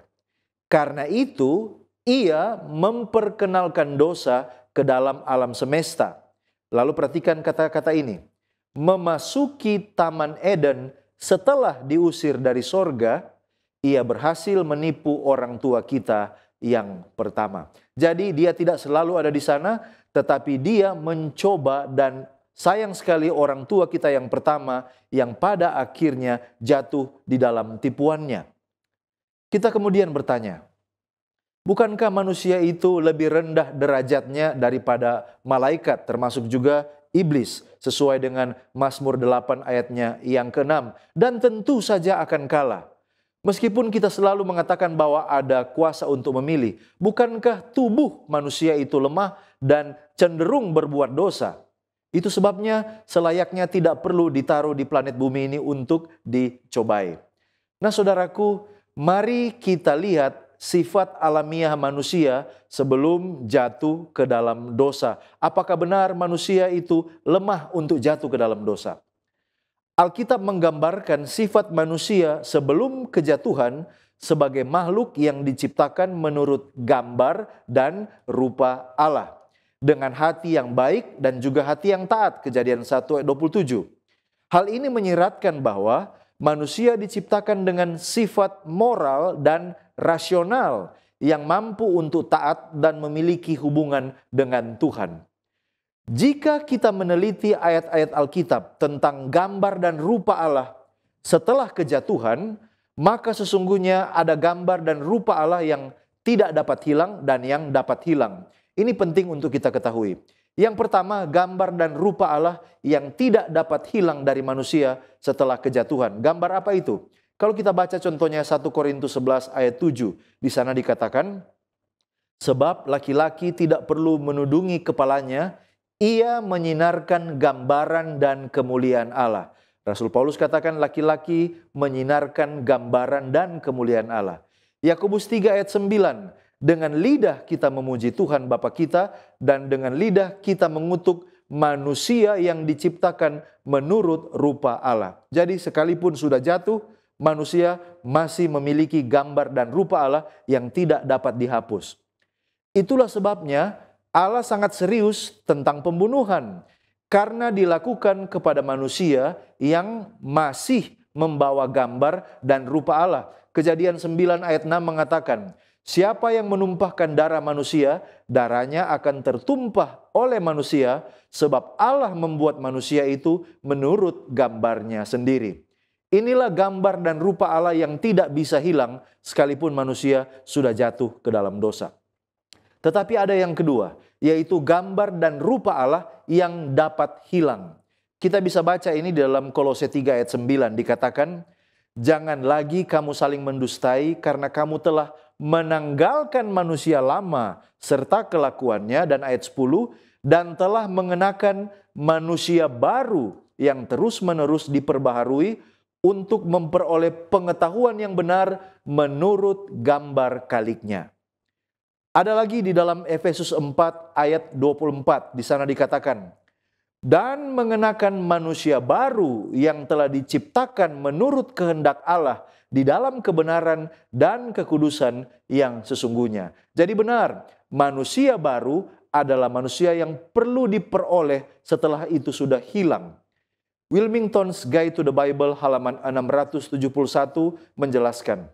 S1: Karena itu ia memperkenalkan dosa ke dalam alam semesta. Lalu perhatikan kata-kata ini. Memasuki Taman Eden setelah diusir dari sorga, ia berhasil menipu orang tua kita yang pertama. Jadi dia tidak selalu ada di sana, tetapi dia mencoba dan sayang sekali orang tua kita yang pertama yang pada akhirnya jatuh di dalam tipuannya. Kita kemudian bertanya, Bukankah manusia itu lebih rendah derajatnya daripada malaikat termasuk juga iblis sesuai dengan Mazmur 8 ayatnya yang ke-6 dan tentu saja akan kalah. Meskipun kita selalu mengatakan bahwa ada kuasa untuk memilih, bukankah tubuh manusia itu lemah dan cenderung berbuat dosa? Itu sebabnya selayaknya tidak perlu ditaruh di planet bumi ini untuk dicobai. Nah, saudaraku, mari kita lihat sifat alamiah manusia sebelum jatuh ke dalam dosa. Apakah benar manusia itu lemah untuk jatuh ke dalam dosa? Alkitab menggambarkan sifat manusia sebelum kejatuhan sebagai makhluk yang diciptakan menurut gambar dan rupa Allah dengan hati yang baik dan juga hati yang taat kejadian 1 ayat 27. Hal ini menyiratkan bahwa manusia diciptakan dengan sifat moral dan rasional yang mampu untuk taat dan memiliki hubungan dengan Tuhan. Jika kita meneliti ayat-ayat Alkitab tentang gambar dan rupa Allah setelah kejatuhan, maka sesungguhnya ada gambar dan rupa Allah yang tidak dapat hilang dan yang dapat hilang. Ini penting untuk kita ketahui. Yang pertama, gambar dan rupa Allah yang tidak dapat hilang dari manusia setelah kejatuhan. Gambar apa itu? Kalau kita baca contohnya 1 Korintus 11 ayat 7, di sana dikatakan, Sebab laki-laki tidak perlu menudungi kepalanya, ia menyinarkan gambaran dan kemuliaan Allah. Rasul Paulus katakan laki-laki menyinarkan gambaran dan kemuliaan Allah. Yakobus 3 ayat 9, dengan lidah kita memuji Tuhan Bapa kita dan dengan lidah kita mengutuk manusia yang diciptakan menurut rupa Allah. Jadi sekalipun sudah jatuh, manusia masih memiliki gambar dan rupa Allah yang tidak dapat dihapus. Itulah sebabnya Allah sangat serius tentang pembunuhan karena dilakukan kepada manusia yang masih membawa gambar dan rupa Allah. Kejadian 9 ayat 6 mengatakan, Siapa yang menumpahkan darah manusia, darahnya akan tertumpah oleh manusia, sebab Allah membuat manusia itu menurut gambarnya sendiri. Inilah gambar dan rupa Allah yang tidak bisa hilang sekalipun manusia sudah jatuh ke dalam dosa. Tetapi ada yang kedua, yaitu gambar dan rupa Allah yang dapat hilang. Kita bisa baca ini dalam Kolose 3 ayat 9 dikatakan, "Jangan lagi kamu saling mendustai karena kamu telah menanggalkan manusia lama serta kelakuannya" dan ayat 10, "dan telah mengenakan manusia baru yang terus-menerus diperbaharui untuk memperoleh pengetahuan yang benar menurut gambar kaliknya. Ada lagi di dalam Efesus 4 ayat 24, di sana dikatakan, dan mengenakan manusia baru yang telah diciptakan menurut kehendak Allah di dalam kebenaran dan kekudusan yang sesungguhnya. Jadi benar, manusia baru adalah manusia yang perlu diperoleh setelah itu sudah hilang. Wilmington's Guide to the Bible halaman 671 menjelaskan.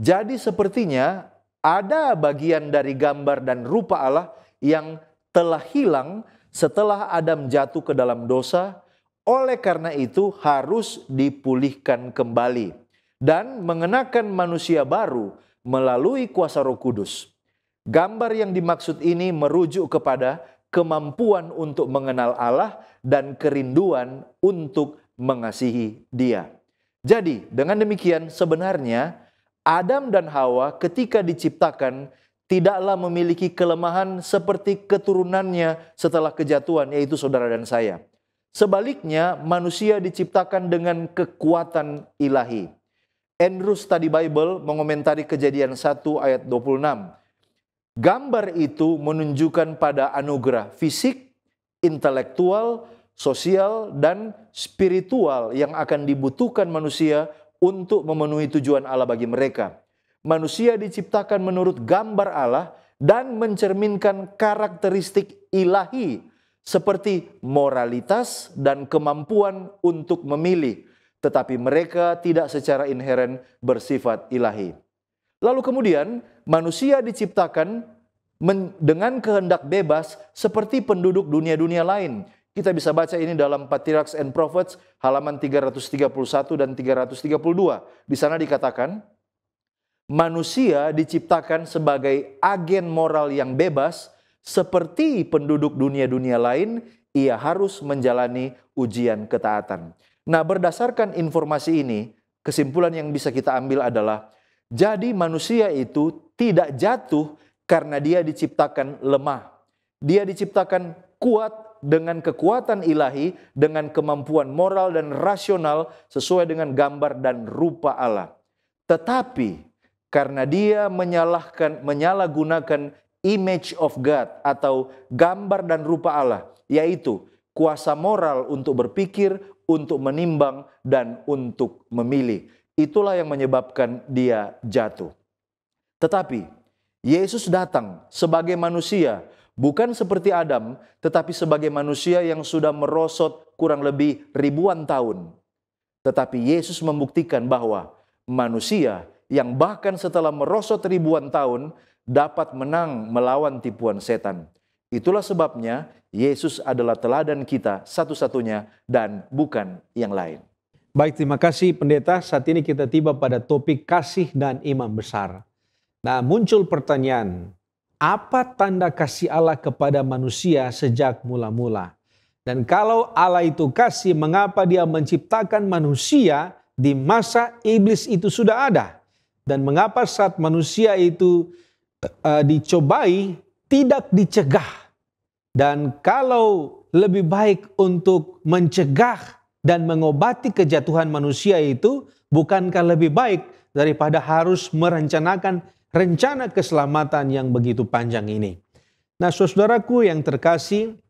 S1: Jadi sepertinya ada bagian dari gambar dan rupa Allah yang telah hilang setelah Adam jatuh ke dalam dosa, oleh karena itu harus dipulihkan kembali dan mengenakan manusia baru melalui kuasa Roh Kudus. Gambar yang dimaksud ini merujuk kepada kemampuan untuk mengenal Allah, dan kerinduan untuk mengasihi Dia. Jadi, dengan demikian, sebenarnya Adam dan Hawa, ketika diciptakan, tidaklah memiliki kelemahan seperti keturunannya setelah kejatuhan, yaitu saudara dan saya. Sebaliknya, manusia diciptakan dengan kekuatan ilahi. Andrew Study Bible mengomentari kejadian 1 ayat 26. Gambar itu menunjukkan pada anugerah fisik, intelektual, sosial, dan spiritual yang akan dibutuhkan manusia untuk memenuhi tujuan Allah bagi mereka. Manusia diciptakan menurut gambar Allah dan mencerminkan karakteristik ilahi seperti moralitas dan kemampuan untuk memilih, tetapi mereka tidak secara inheren bersifat ilahi. Lalu kemudian manusia diciptakan dengan kehendak bebas seperti penduduk dunia-dunia lain. Kita bisa baca ini dalam Patriarchs and Prophets halaman 331 dan 332. Di sana dikatakan, manusia diciptakan sebagai agen moral yang bebas seperti penduduk dunia-dunia lain, ia harus menjalani ujian ketaatan. Nah, berdasarkan informasi ini, kesimpulan yang bisa kita ambil adalah jadi manusia itu tidak jatuh karena dia diciptakan lemah. Dia diciptakan kuat dengan kekuatan ilahi, dengan kemampuan moral dan rasional sesuai dengan gambar dan rupa Allah. Tetapi karena dia menyalahkan menyalahgunakan image of God atau gambar dan rupa Allah, yaitu kuasa moral untuk berpikir, untuk menimbang dan untuk memilih. Itulah yang menyebabkan dia jatuh. Tetapi Yesus datang sebagai manusia, bukan seperti Adam, tetapi sebagai manusia yang sudah merosot kurang lebih ribuan tahun. Tetapi Yesus membuktikan bahwa manusia yang bahkan setelah merosot ribuan tahun dapat menang melawan tipuan setan. Itulah sebabnya Yesus adalah teladan kita satu-satunya dan bukan yang lain.
S2: Baik, terima kasih pendeta. Saat ini kita tiba pada topik kasih dan imam besar. Nah, muncul pertanyaan, apa tanda kasih Allah kepada manusia sejak mula-mula? Dan kalau Allah itu kasih, mengapa dia menciptakan manusia di masa iblis itu sudah ada? Dan mengapa saat manusia itu uh, dicobai tidak dicegah? Dan kalau lebih baik untuk mencegah dan mengobati kejatuhan manusia itu bukankah lebih baik daripada harus merencanakan rencana keselamatan yang begitu panjang ini. Nah, saudaraku yang terkasih,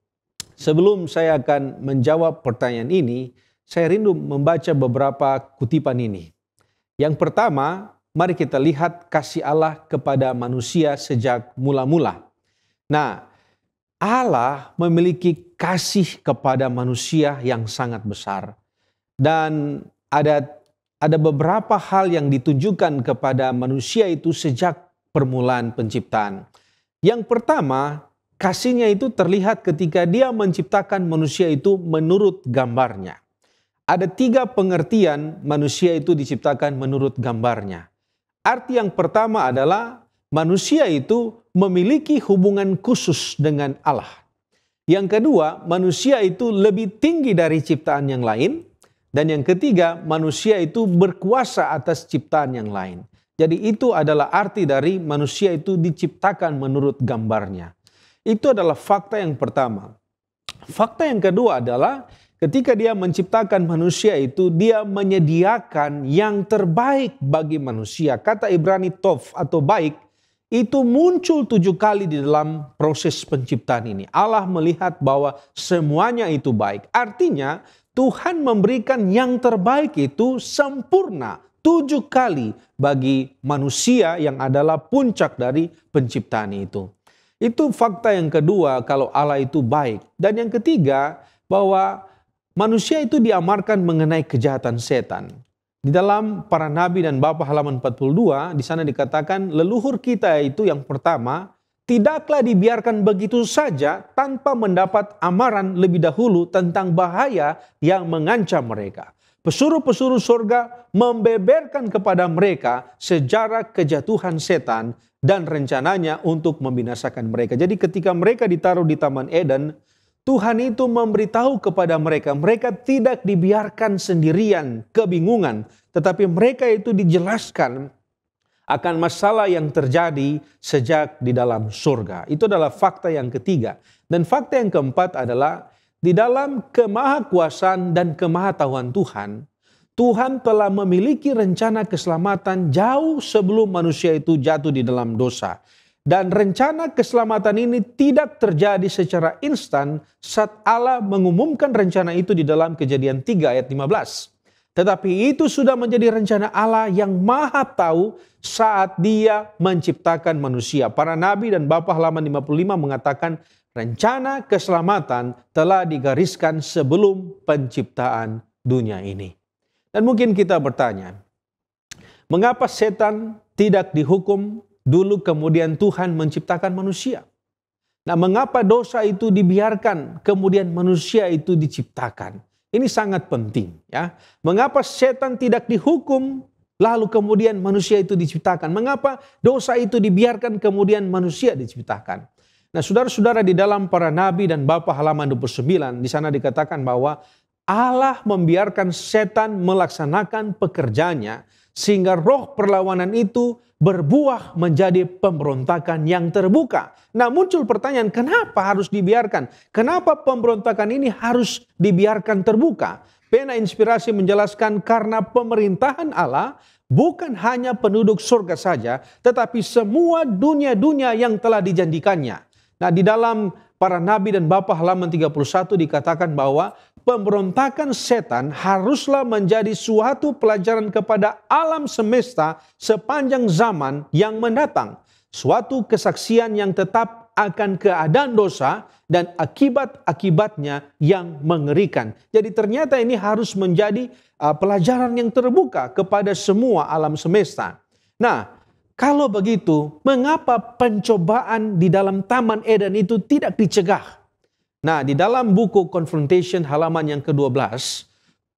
S2: sebelum saya akan menjawab pertanyaan ini, saya rindu membaca beberapa kutipan ini. Yang pertama, mari kita lihat kasih Allah kepada manusia sejak mula-mula. Nah, Allah memiliki kasih kepada manusia yang sangat besar dan ada ada beberapa hal yang ditunjukkan kepada manusia itu sejak permulaan penciptaan. Yang pertama, kasihnya itu terlihat ketika dia menciptakan manusia itu menurut gambarnya. Ada tiga pengertian manusia itu diciptakan menurut gambarnya. Arti yang pertama adalah manusia itu memiliki hubungan khusus dengan Allah. Yang kedua, manusia itu lebih tinggi dari ciptaan yang lain. Dan yang ketiga, manusia itu berkuasa atas ciptaan yang lain. Jadi itu adalah arti dari manusia itu diciptakan menurut gambarnya. Itu adalah fakta yang pertama. Fakta yang kedua adalah ketika dia menciptakan manusia itu dia menyediakan yang terbaik bagi manusia. Kata Ibrani Tov atau baik itu muncul tujuh kali di dalam proses penciptaan ini. Allah melihat bahwa semuanya itu baik. Artinya Tuhan memberikan yang terbaik itu sempurna tujuh kali bagi manusia yang adalah puncak dari penciptaan itu. Itu fakta yang kedua kalau Allah itu baik. Dan yang ketiga bahwa manusia itu diamarkan mengenai kejahatan setan. Di dalam para nabi dan bapa halaman 42, di sana dikatakan leluhur kita itu yang pertama tidaklah dibiarkan begitu saja tanpa mendapat amaran lebih dahulu tentang bahaya yang mengancam mereka. Pesuruh-pesuruh surga membeberkan kepada mereka sejarah kejatuhan setan dan rencananya untuk membinasakan mereka. Jadi ketika mereka ditaruh di Taman Eden, Tuhan itu memberitahu kepada mereka, mereka tidak dibiarkan sendirian, kebingungan, tetapi mereka itu dijelaskan akan masalah yang terjadi sejak di dalam surga. Itu adalah fakta yang ketiga. Dan fakta yang keempat adalah di dalam kemahakuasaan dan kemahatauan Tuhan, Tuhan telah memiliki rencana keselamatan jauh sebelum manusia itu jatuh di dalam dosa. Dan rencana keselamatan ini tidak terjadi secara instan saat Allah mengumumkan rencana itu di dalam kejadian 3 ayat 15. Tetapi itu sudah menjadi rencana Allah yang maha tahu saat dia menciptakan manusia. Para nabi dan Bapak halaman 55 mengatakan rencana keselamatan telah digariskan sebelum penciptaan dunia ini. Dan mungkin kita bertanya, mengapa setan tidak dihukum Dulu kemudian Tuhan menciptakan manusia. Nah, mengapa dosa itu dibiarkan, kemudian manusia itu diciptakan? Ini sangat penting, ya. Mengapa setan tidak dihukum, lalu kemudian manusia itu diciptakan? Mengapa dosa itu dibiarkan, kemudian manusia diciptakan? Nah, saudara-saudara di dalam para nabi dan bapa halaman 29, di sana dikatakan bahwa Allah membiarkan setan melaksanakan pekerjaannya sehingga roh perlawanan itu berbuah menjadi pemberontakan yang terbuka. Nah, muncul pertanyaan, kenapa harus dibiarkan? Kenapa pemberontakan ini harus dibiarkan terbuka? Pena Inspirasi menjelaskan karena pemerintahan Allah bukan hanya penduduk surga saja, tetapi semua dunia-dunia yang telah dijanjikannya. Nah, di dalam para nabi dan bapak halaman 31 dikatakan bahwa pemberontakan setan haruslah menjadi suatu pelajaran kepada alam semesta sepanjang zaman yang mendatang. Suatu kesaksian yang tetap akan keadaan dosa dan akibat-akibatnya yang mengerikan. Jadi ternyata ini harus menjadi uh, pelajaran yang terbuka kepada semua alam semesta. Nah, kalau begitu, mengapa pencobaan di dalam Taman Eden itu tidak dicegah? Nah, di dalam buku Confrontation halaman yang ke-12,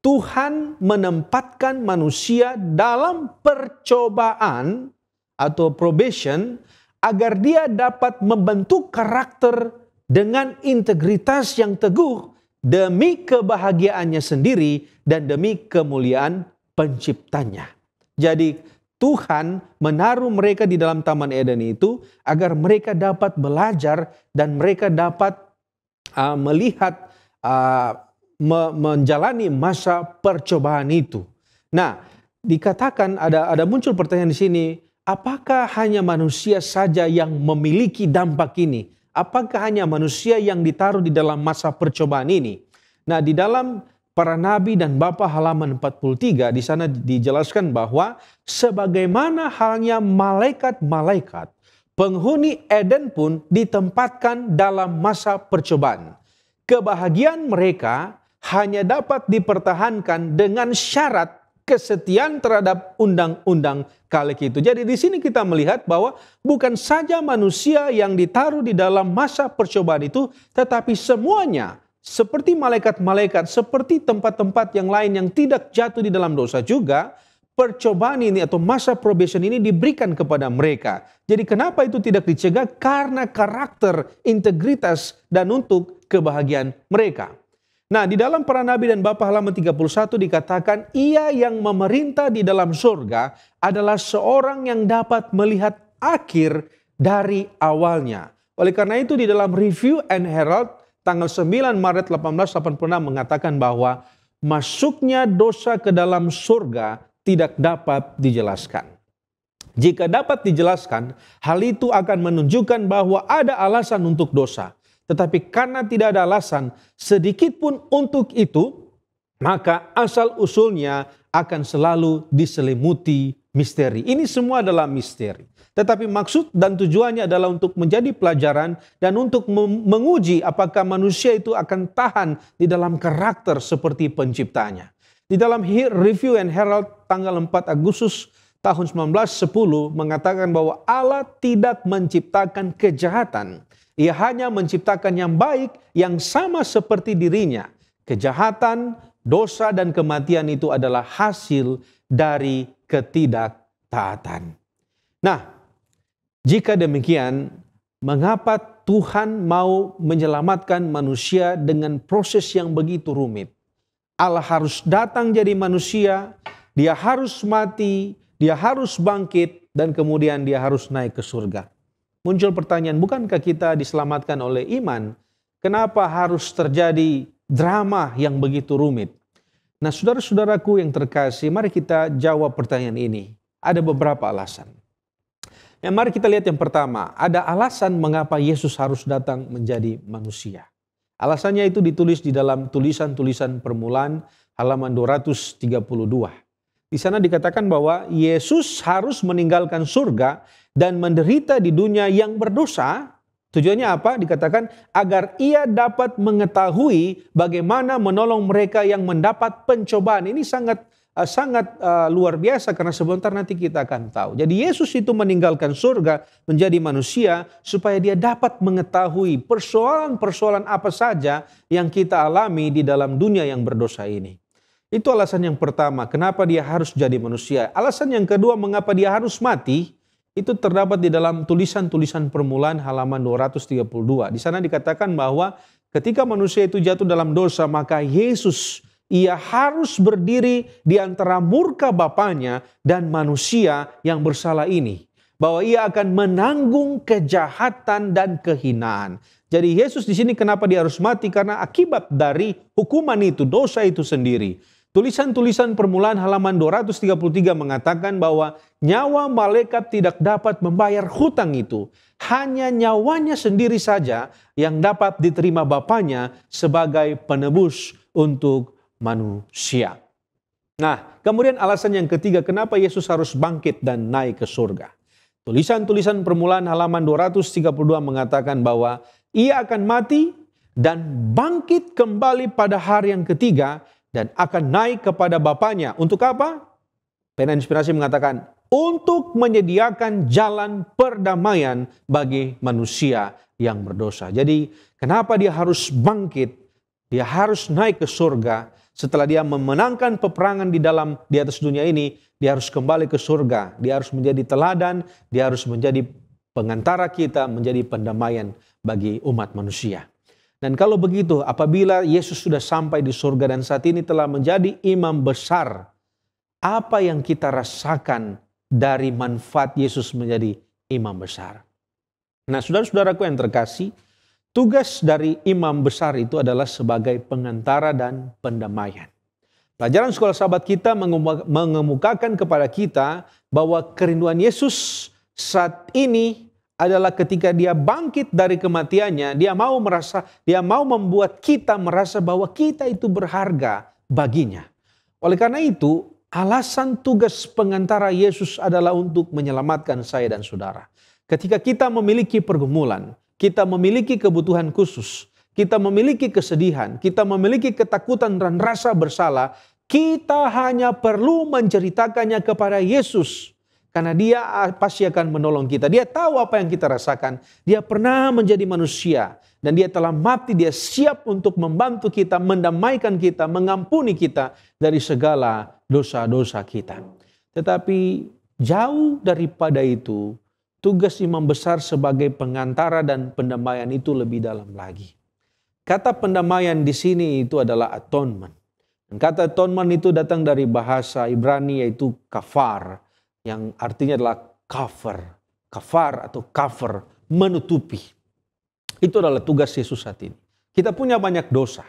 S2: Tuhan menempatkan manusia dalam percobaan atau probation agar dia dapat membentuk karakter dengan integritas yang teguh demi kebahagiaannya sendiri dan demi kemuliaan penciptanya. Jadi Tuhan menaruh mereka di dalam Taman Eden itu agar mereka dapat belajar dan mereka dapat uh, melihat uh, me menjalani masa percobaan itu. Nah, dikatakan ada ada muncul pertanyaan di sini, apakah hanya manusia saja yang memiliki dampak ini? Apakah hanya manusia yang ditaruh di dalam masa percobaan ini? Nah, di dalam para nabi dan bapa halaman 43 di sana dijelaskan bahwa sebagaimana halnya malaikat-malaikat penghuni Eden pun ditempatkan dalam masa percobaan. Kebahagiaan mereka hanya dapat dipertahankan dengan syarat kesetiaan terhadap undang-undang kali itu. Jadi di sini kita melihat bahwa bukan saja manusia yang ditaruh di dalam masa percobaan itu, tetapi semuanya seperti malaikat-malaikat, seperti tempat-tempat yang lain yang tidak jatuh di dalam dosa juga, percobaan ini atau masa probation ini diberikan kepada mereka. Jadi kenapa itu tidak dicegah? Karena karakter, integritas, dan untuk kebahagiaan mereka. Nah, di dalam para nabi dan bapa halaman 31 dikatakan, ia yang memerintah di dalam surga adalah seorang yang dapat melihat akhir dari awalnya. Oleh karena itu di dalam review and herald tanggal 9 Maret 1886 mengatakan bahwa masuknya dosa ke dalam surga tidak dapat dijelaskan. Jika dapat dijelaskan, hal itu akan menunjukkan bahwa ada alasan untuk dosa. Tetapi karena tidak ada alasan sedikit pun untuk itu, maka asal usulnya akan selalu diselimuti misteri. Ini semua adalah misteri. Tetapi maksud dan tujuannya adalah untuk menjadi pelajaran dan untuk menguji apakah manusia itu akan tahan di dalam karakter seperti penciptanya. Di dalam review and herald tanggal 4 Agustus tahun 1910 mengatakan bahwa Allah tidak menciptakan kejahatan. Ia hanya menciptakan yang baik yang sama seperti dirinya. Kejahatan, dosa dan kematian itu adalah hasil dari ketidaktaatan. Nah, jika demikian, mengapa Tuhan mau menyelamatkan manusia dengan proses yang begitu rumit? Allah harus datang jadi manusia, dia harus mati, dia harus bangkit, dan kemudian dia harus naik ke surga. Muncul pertanyaan, bukankah kita diselamatkan oleh iman? Kenapa harus terjadi drama yang begitu rumit? Nah, saudara-saudaraku yang terkasih, mari kita jawab pertanyaan ini. Ada beberapa alasan. Yang nah, mari kita lihat yang pertama, ada alasan mengapa Yesus harus datang menjadi manusia. Alasannya itu ditulis di dalam tulisan-tulisan permulaan halaman 232. Di sana dikatakan bahwa Yesus harus meninggalkan surga dan menderita di dunia yang berdosa Tujuannya apa? Dikatakan agar ia dapat mengetahui bagaimana menolong mereka yang mendapat pencobaan. Ini sangat eh, sangat eh, luar biasa karena sebentar nanti kita akan tahu. Jadi Yesus itu meninggalkan surga menjadi manusia supaya dia dapat mengetahui persoalan-persoalan apa saja yang kita alami di dalam dunia yang berdosa ini. Itu alasan yang pertama, kenapa dia harus jadi manusia. Alasan yang kedua, mengapa dia harus mati? itu terdapat di dalam tulisan-tulisan permulaan halaman 232. Di sana dikatakan bahwa ketika manusia itu jatuh dalam dosa, maka Yesus ia harus berdiri di antara murka Bapaknya dan manusia yang bersalah ini. Bahwa ia akan menanggung kejahatan dan kehinaan. Jadi Yesus di sini kenapa dia harus mati? Karena akibat dari hukuman itu, dosa itu sendiri. Tulisan-tulisan permulaan halaman 233 mengatakan bahwa nyawa malaikat tidak dapat membayar hutang itu. Hanya nyawanya sendiri saja yang dapat diterima Bapaknya sebagai penebus untuk manusia. Nah, kemudian alasan yang ketiga kenapa Yesus harus bangkit dan naik ke surga. Tulisan-tulisan permulaan halaman 232 mengatakan bahwa ia akan mati dan bangkit kembali pada hari yang ketiga dan akan naik kepada bapaknya. Untuk apa? Pena Inspirasi mengatakan, untuk menyediakan jalan perdamaian bagi manusia yang berdosa. Jadi kenapa dia harus bangkit? Dia harus naik ke surga. Setelah dia memenangkan peperangan di dalam di atas dunia ini, dia harus kembali ke surga. Dia harus menjadi teladan, dia harus menjadi pengantara kita menjadi pendamaian bagi umat manusia. Dan kalau begitu, apabila Yesus sudah sampai di surga dan saat ini telah menjadi imam besar, apa yang kita rasakan dari manfaat Yesus menjadi imam besar? Nah, saudara-saudaraku yang terkasih, tugas dari imam besar itu adalah sebagai pengantara dan pendamaian. Pelajaran sekolah sahabat kita mengemukakan kepada kita bahwa kerinduan Yesus saat ini adalah ketika dia bangkit dari kematiannya, dia mau merasa, dia mau membuat kita merasa bahwa kita itu berharga baginya. Oleh karena itu, alasan tugas pengantara Yesus adalah untuk menyelamatkan saya dan saudara. Ketika kita memiliki pergumulan, kita memiliki kebutuhan khusus, kita memiliki kesedihan, kita memiliki ketakutan dan rasa bersalah, kita hanya perlu menceritakannya kepada Yesus karena dia ah, pasti akan menolong kita. Dia tahu apa yang kita rasakan. Dia pernah menjadi manusia. Dan dia telah mati. Dia siap untuk membantu kita, mendamaikan kita, mengampuni kita dari segala dosa-dosa kita. Tetapi jauh daripada itu, tugas imam besar sebagai pengantara dan pendamaian itu lebih dalam lagi. Kata pendamaian di sini itu adalah atonement. kata atonement itu datang dari bahasa Ibrani yaitu kafar yang artinya adalah cover, kafar atau cover, menutupi. Itu adalah tugas Yesus saat ini. Kita punya banyak dosa.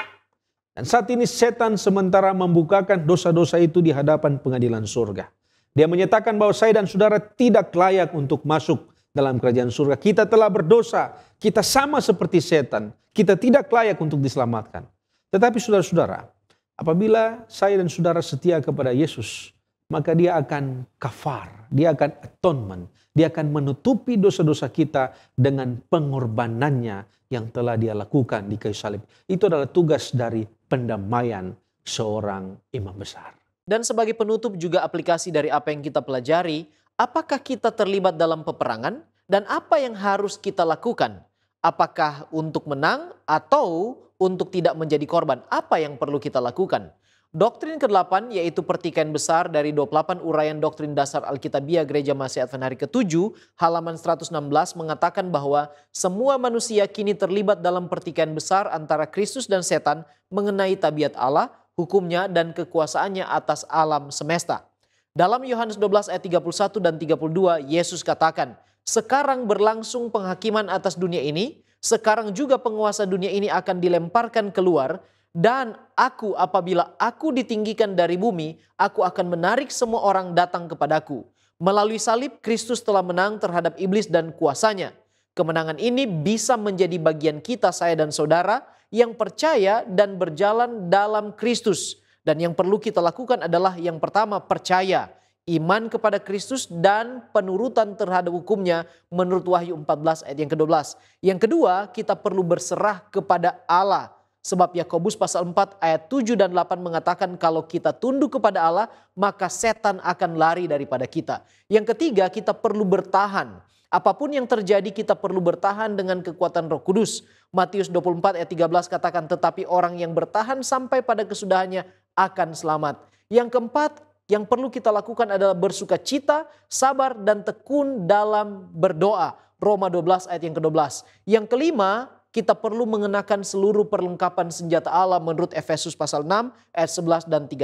S2: Dan saat ini setan sementara membukakan dosa-dosa itu di hadapan pengadilan surga. Dia menyatakan bahwa saya dan saudara tidak layak untuk masuk dalam kerajaan surga. Kita telah berdosa, kita sama seperti setan. Kita tidak layak untuk diselamatkan. Tetapi saudara-saudara, apabila saya dan saudara setia kepada Yesus, maka dia akan kafar, dia akan atonement, dia akan menutupi dosa-dosa kita dengan pengorbanannya yang telah dia lakukan di kayu salib. Itu adalah tugas dari pendamaian seorang imam besar.
S3: Dan sebagai penutup juga aplikasi dari apa yang kita pelajari, apakah kita terlibat dalam peperangan dan apa yang harus kita lakukan? Apakah untuk menang atau untuk tidak menjadi korban? Apa yang perlu kita lakukan? Doktrin ke-8 yaitu pertikaian besar dari 28 uraian doktrin dasar Alkitabiah Gereja Masih Advent hari ke-7 halaman 116 mengatakan bahwa semua manusia kini terlibat dalam pertikaian besar antara Kristus dan setan mengenai tabiat Allah, hukumnya dan kekuasaannya atas alam semesta. Dalam Yohanes 12 ayat 31 dan 32 Yesus katakan, "Sekarang berlangsung penghakiman atas dunia ini, sekarang juga penguasa dunia ini akan dilemparkan keluar dan aku apabila aku ditinggikan dari bumi, aku akan menarik semua orang datang kepadaku. Melalui salib, Kristus telah menang terhadap iblis dan kuasanya. Kemenangan ini bisa menjadi bagian kita, saya dan saudara, yang percaya dan berjalan dalam Kristus. Dan yang perlu kita lakukan adalah yang pertama percaya, iman kepada Kristus dan penurutan terhadap hukumnya menurut Wahyu 14 ayat yang ke-12. Yang kedua, kita perlu berserah kepada Allah Sebab Yakobus pasal 4 ayat 7 dan 8 mengatakan kalau kita tunduk kepada Allah maka setan akan lari daripada kita. Yang ketiga kita perlu bertahan. Apapun yang terjadi kita perlu bertahan dengan kekuatan roh kudus. Matius 24 ayat 13 katakan tetapi orang yang bertahan sampai pada kesudahannya akan selamat. Yang keempat yang perlu kita lakukan adalah bersuka cita, sabar, dan tekun dalam berdoa. Roma 12 ayat yang ke-12. Yang kelima, kita perlu mengenakan seluruh perlengkapan senjata Allah menurut Efesus pasal 6 ayat 11 dan 13.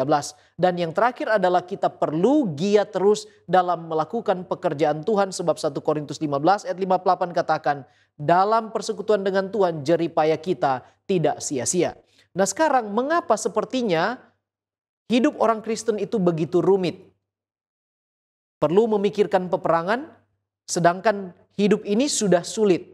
S3: Dan yang terakhir adalah kita perlu giat terus dalam melakukan pekerjaan Tuhan sebab 1 Korintus 15 ayat 58 katakan dalam persekutuan dengan Tuhan jeripaya kita tidak sia-sia. Nah sekarang mengapa sepertinya hidup orang Kristen itu begitu rumit? Perlu memikirkan peperangan sedangkan hidup ini sudah sulit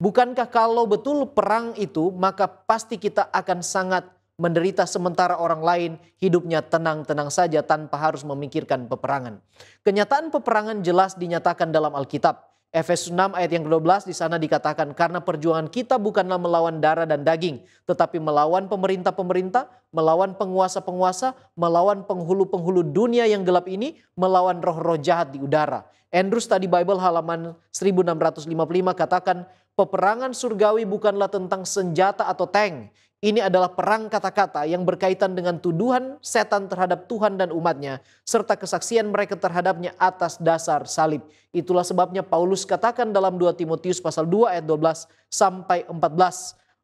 S3: Bukankah kalau betul perang itu, maka pasti kita akan sangat menderita sementara orang lain hidupnya tenang-tenang saja tanpa harus memikirkan peperangan. Kenyataan peperangan jelas dinyatakan dalam Alkitab. Efesus 6 ayat yang ke-12 di sana dikatakan karena perjuangan kita bukanlah melawan darah dan daging, tetapi melawan pemerintah-pemerintah, melawan penguasa-penguasa, melawan penghulu-penghulu dunia yang gelap ini, melawan roh-roh jahat di udara. Andrews tadi Bible halaman 1655 katakan Peperangan surgawi bukanlah tentang senjata atau tank. Ini adalah perang kata-kata yang berkaitan dengan tuduhan setan terhadap Tuhan dan umatnya, serta kesaksian mereka terhadapnya atas dasar salib. Itulah sebabnya Paulus katakan dalam 2 Timotius pasal 2 ayat 12 sampai 14.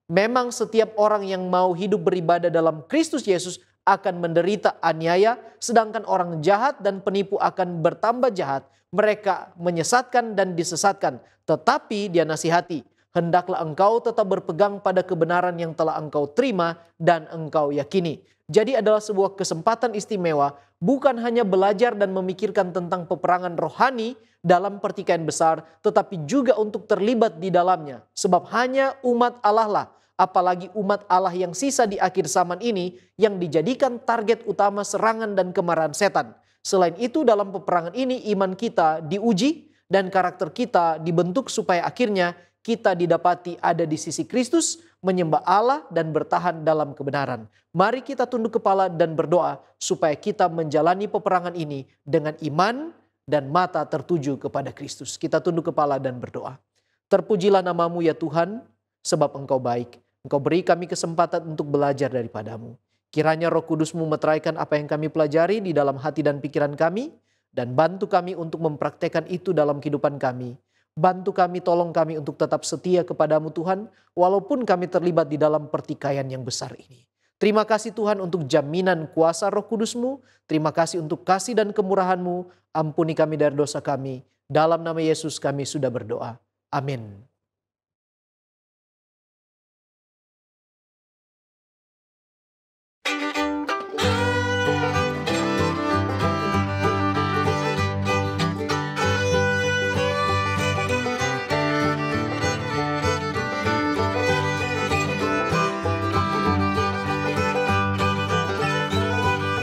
S3: Memang setiap orang yang mau hidup beribadah dalam Kristus Yesus akan menderita aniaya, sedangkan orang jahat dan penipu akan bertambah jahat. Mereka menyesatkan dan disesatkan, tetapi dia nasihati. Hendaklah engkau tetap berpegang pada kebenaran yang telah engkau terima dan engkau yakini. Jadi, adalah sebuah kesempatan istimewa, bukan hanya belajar dan memikirkan tentang peperangan rohani dalam pertikaian besar, tetapi juga untuk terlibat di dalamnya, sebab hanya umat Allah lah apalagi umat Allah yang sisa di akhir zaman ini yang dijadikan target utama serangan dan kemarahan setan. Selain itu dalam peperangan ini iman kita diuji dan karakter kita dibentuk supaya akhirnya kita didapati ada di sisi Kristus, menyembah Allah dan bertahan dalam kebenaran. Mari kita tunduk kepala dan berdoa supaya kita menjalani peperangan ini dengan iman dan mata tertuju kepada Kristus. Kita tunduk kepala dan berdoa. Terpujilah namamu ya Tuhan, sebab engkau baik Engkau beri kami kesempatan untuk belajar daripadamu. Kiranya roh kudusmu meteraikan apa yang kami pelajari di dalam hati dan pikiran kami. Dan bantu kami untuk mempraktekkan itu dalam kehidupan kami. Bantu kami, tolong kami untuk tetap setia kepadamu Tuhan. Walaupun kami terlibat di dalam pertikaian yang besar ini. Terima kasih Tuhan untuk jaminan kuasa roh kudusmu. Terima kasih untuk kasih dan kemurahanmu. Ampuni kami dari dosa kami. Dalam nama Yesus kami sudah berdoa. Amin.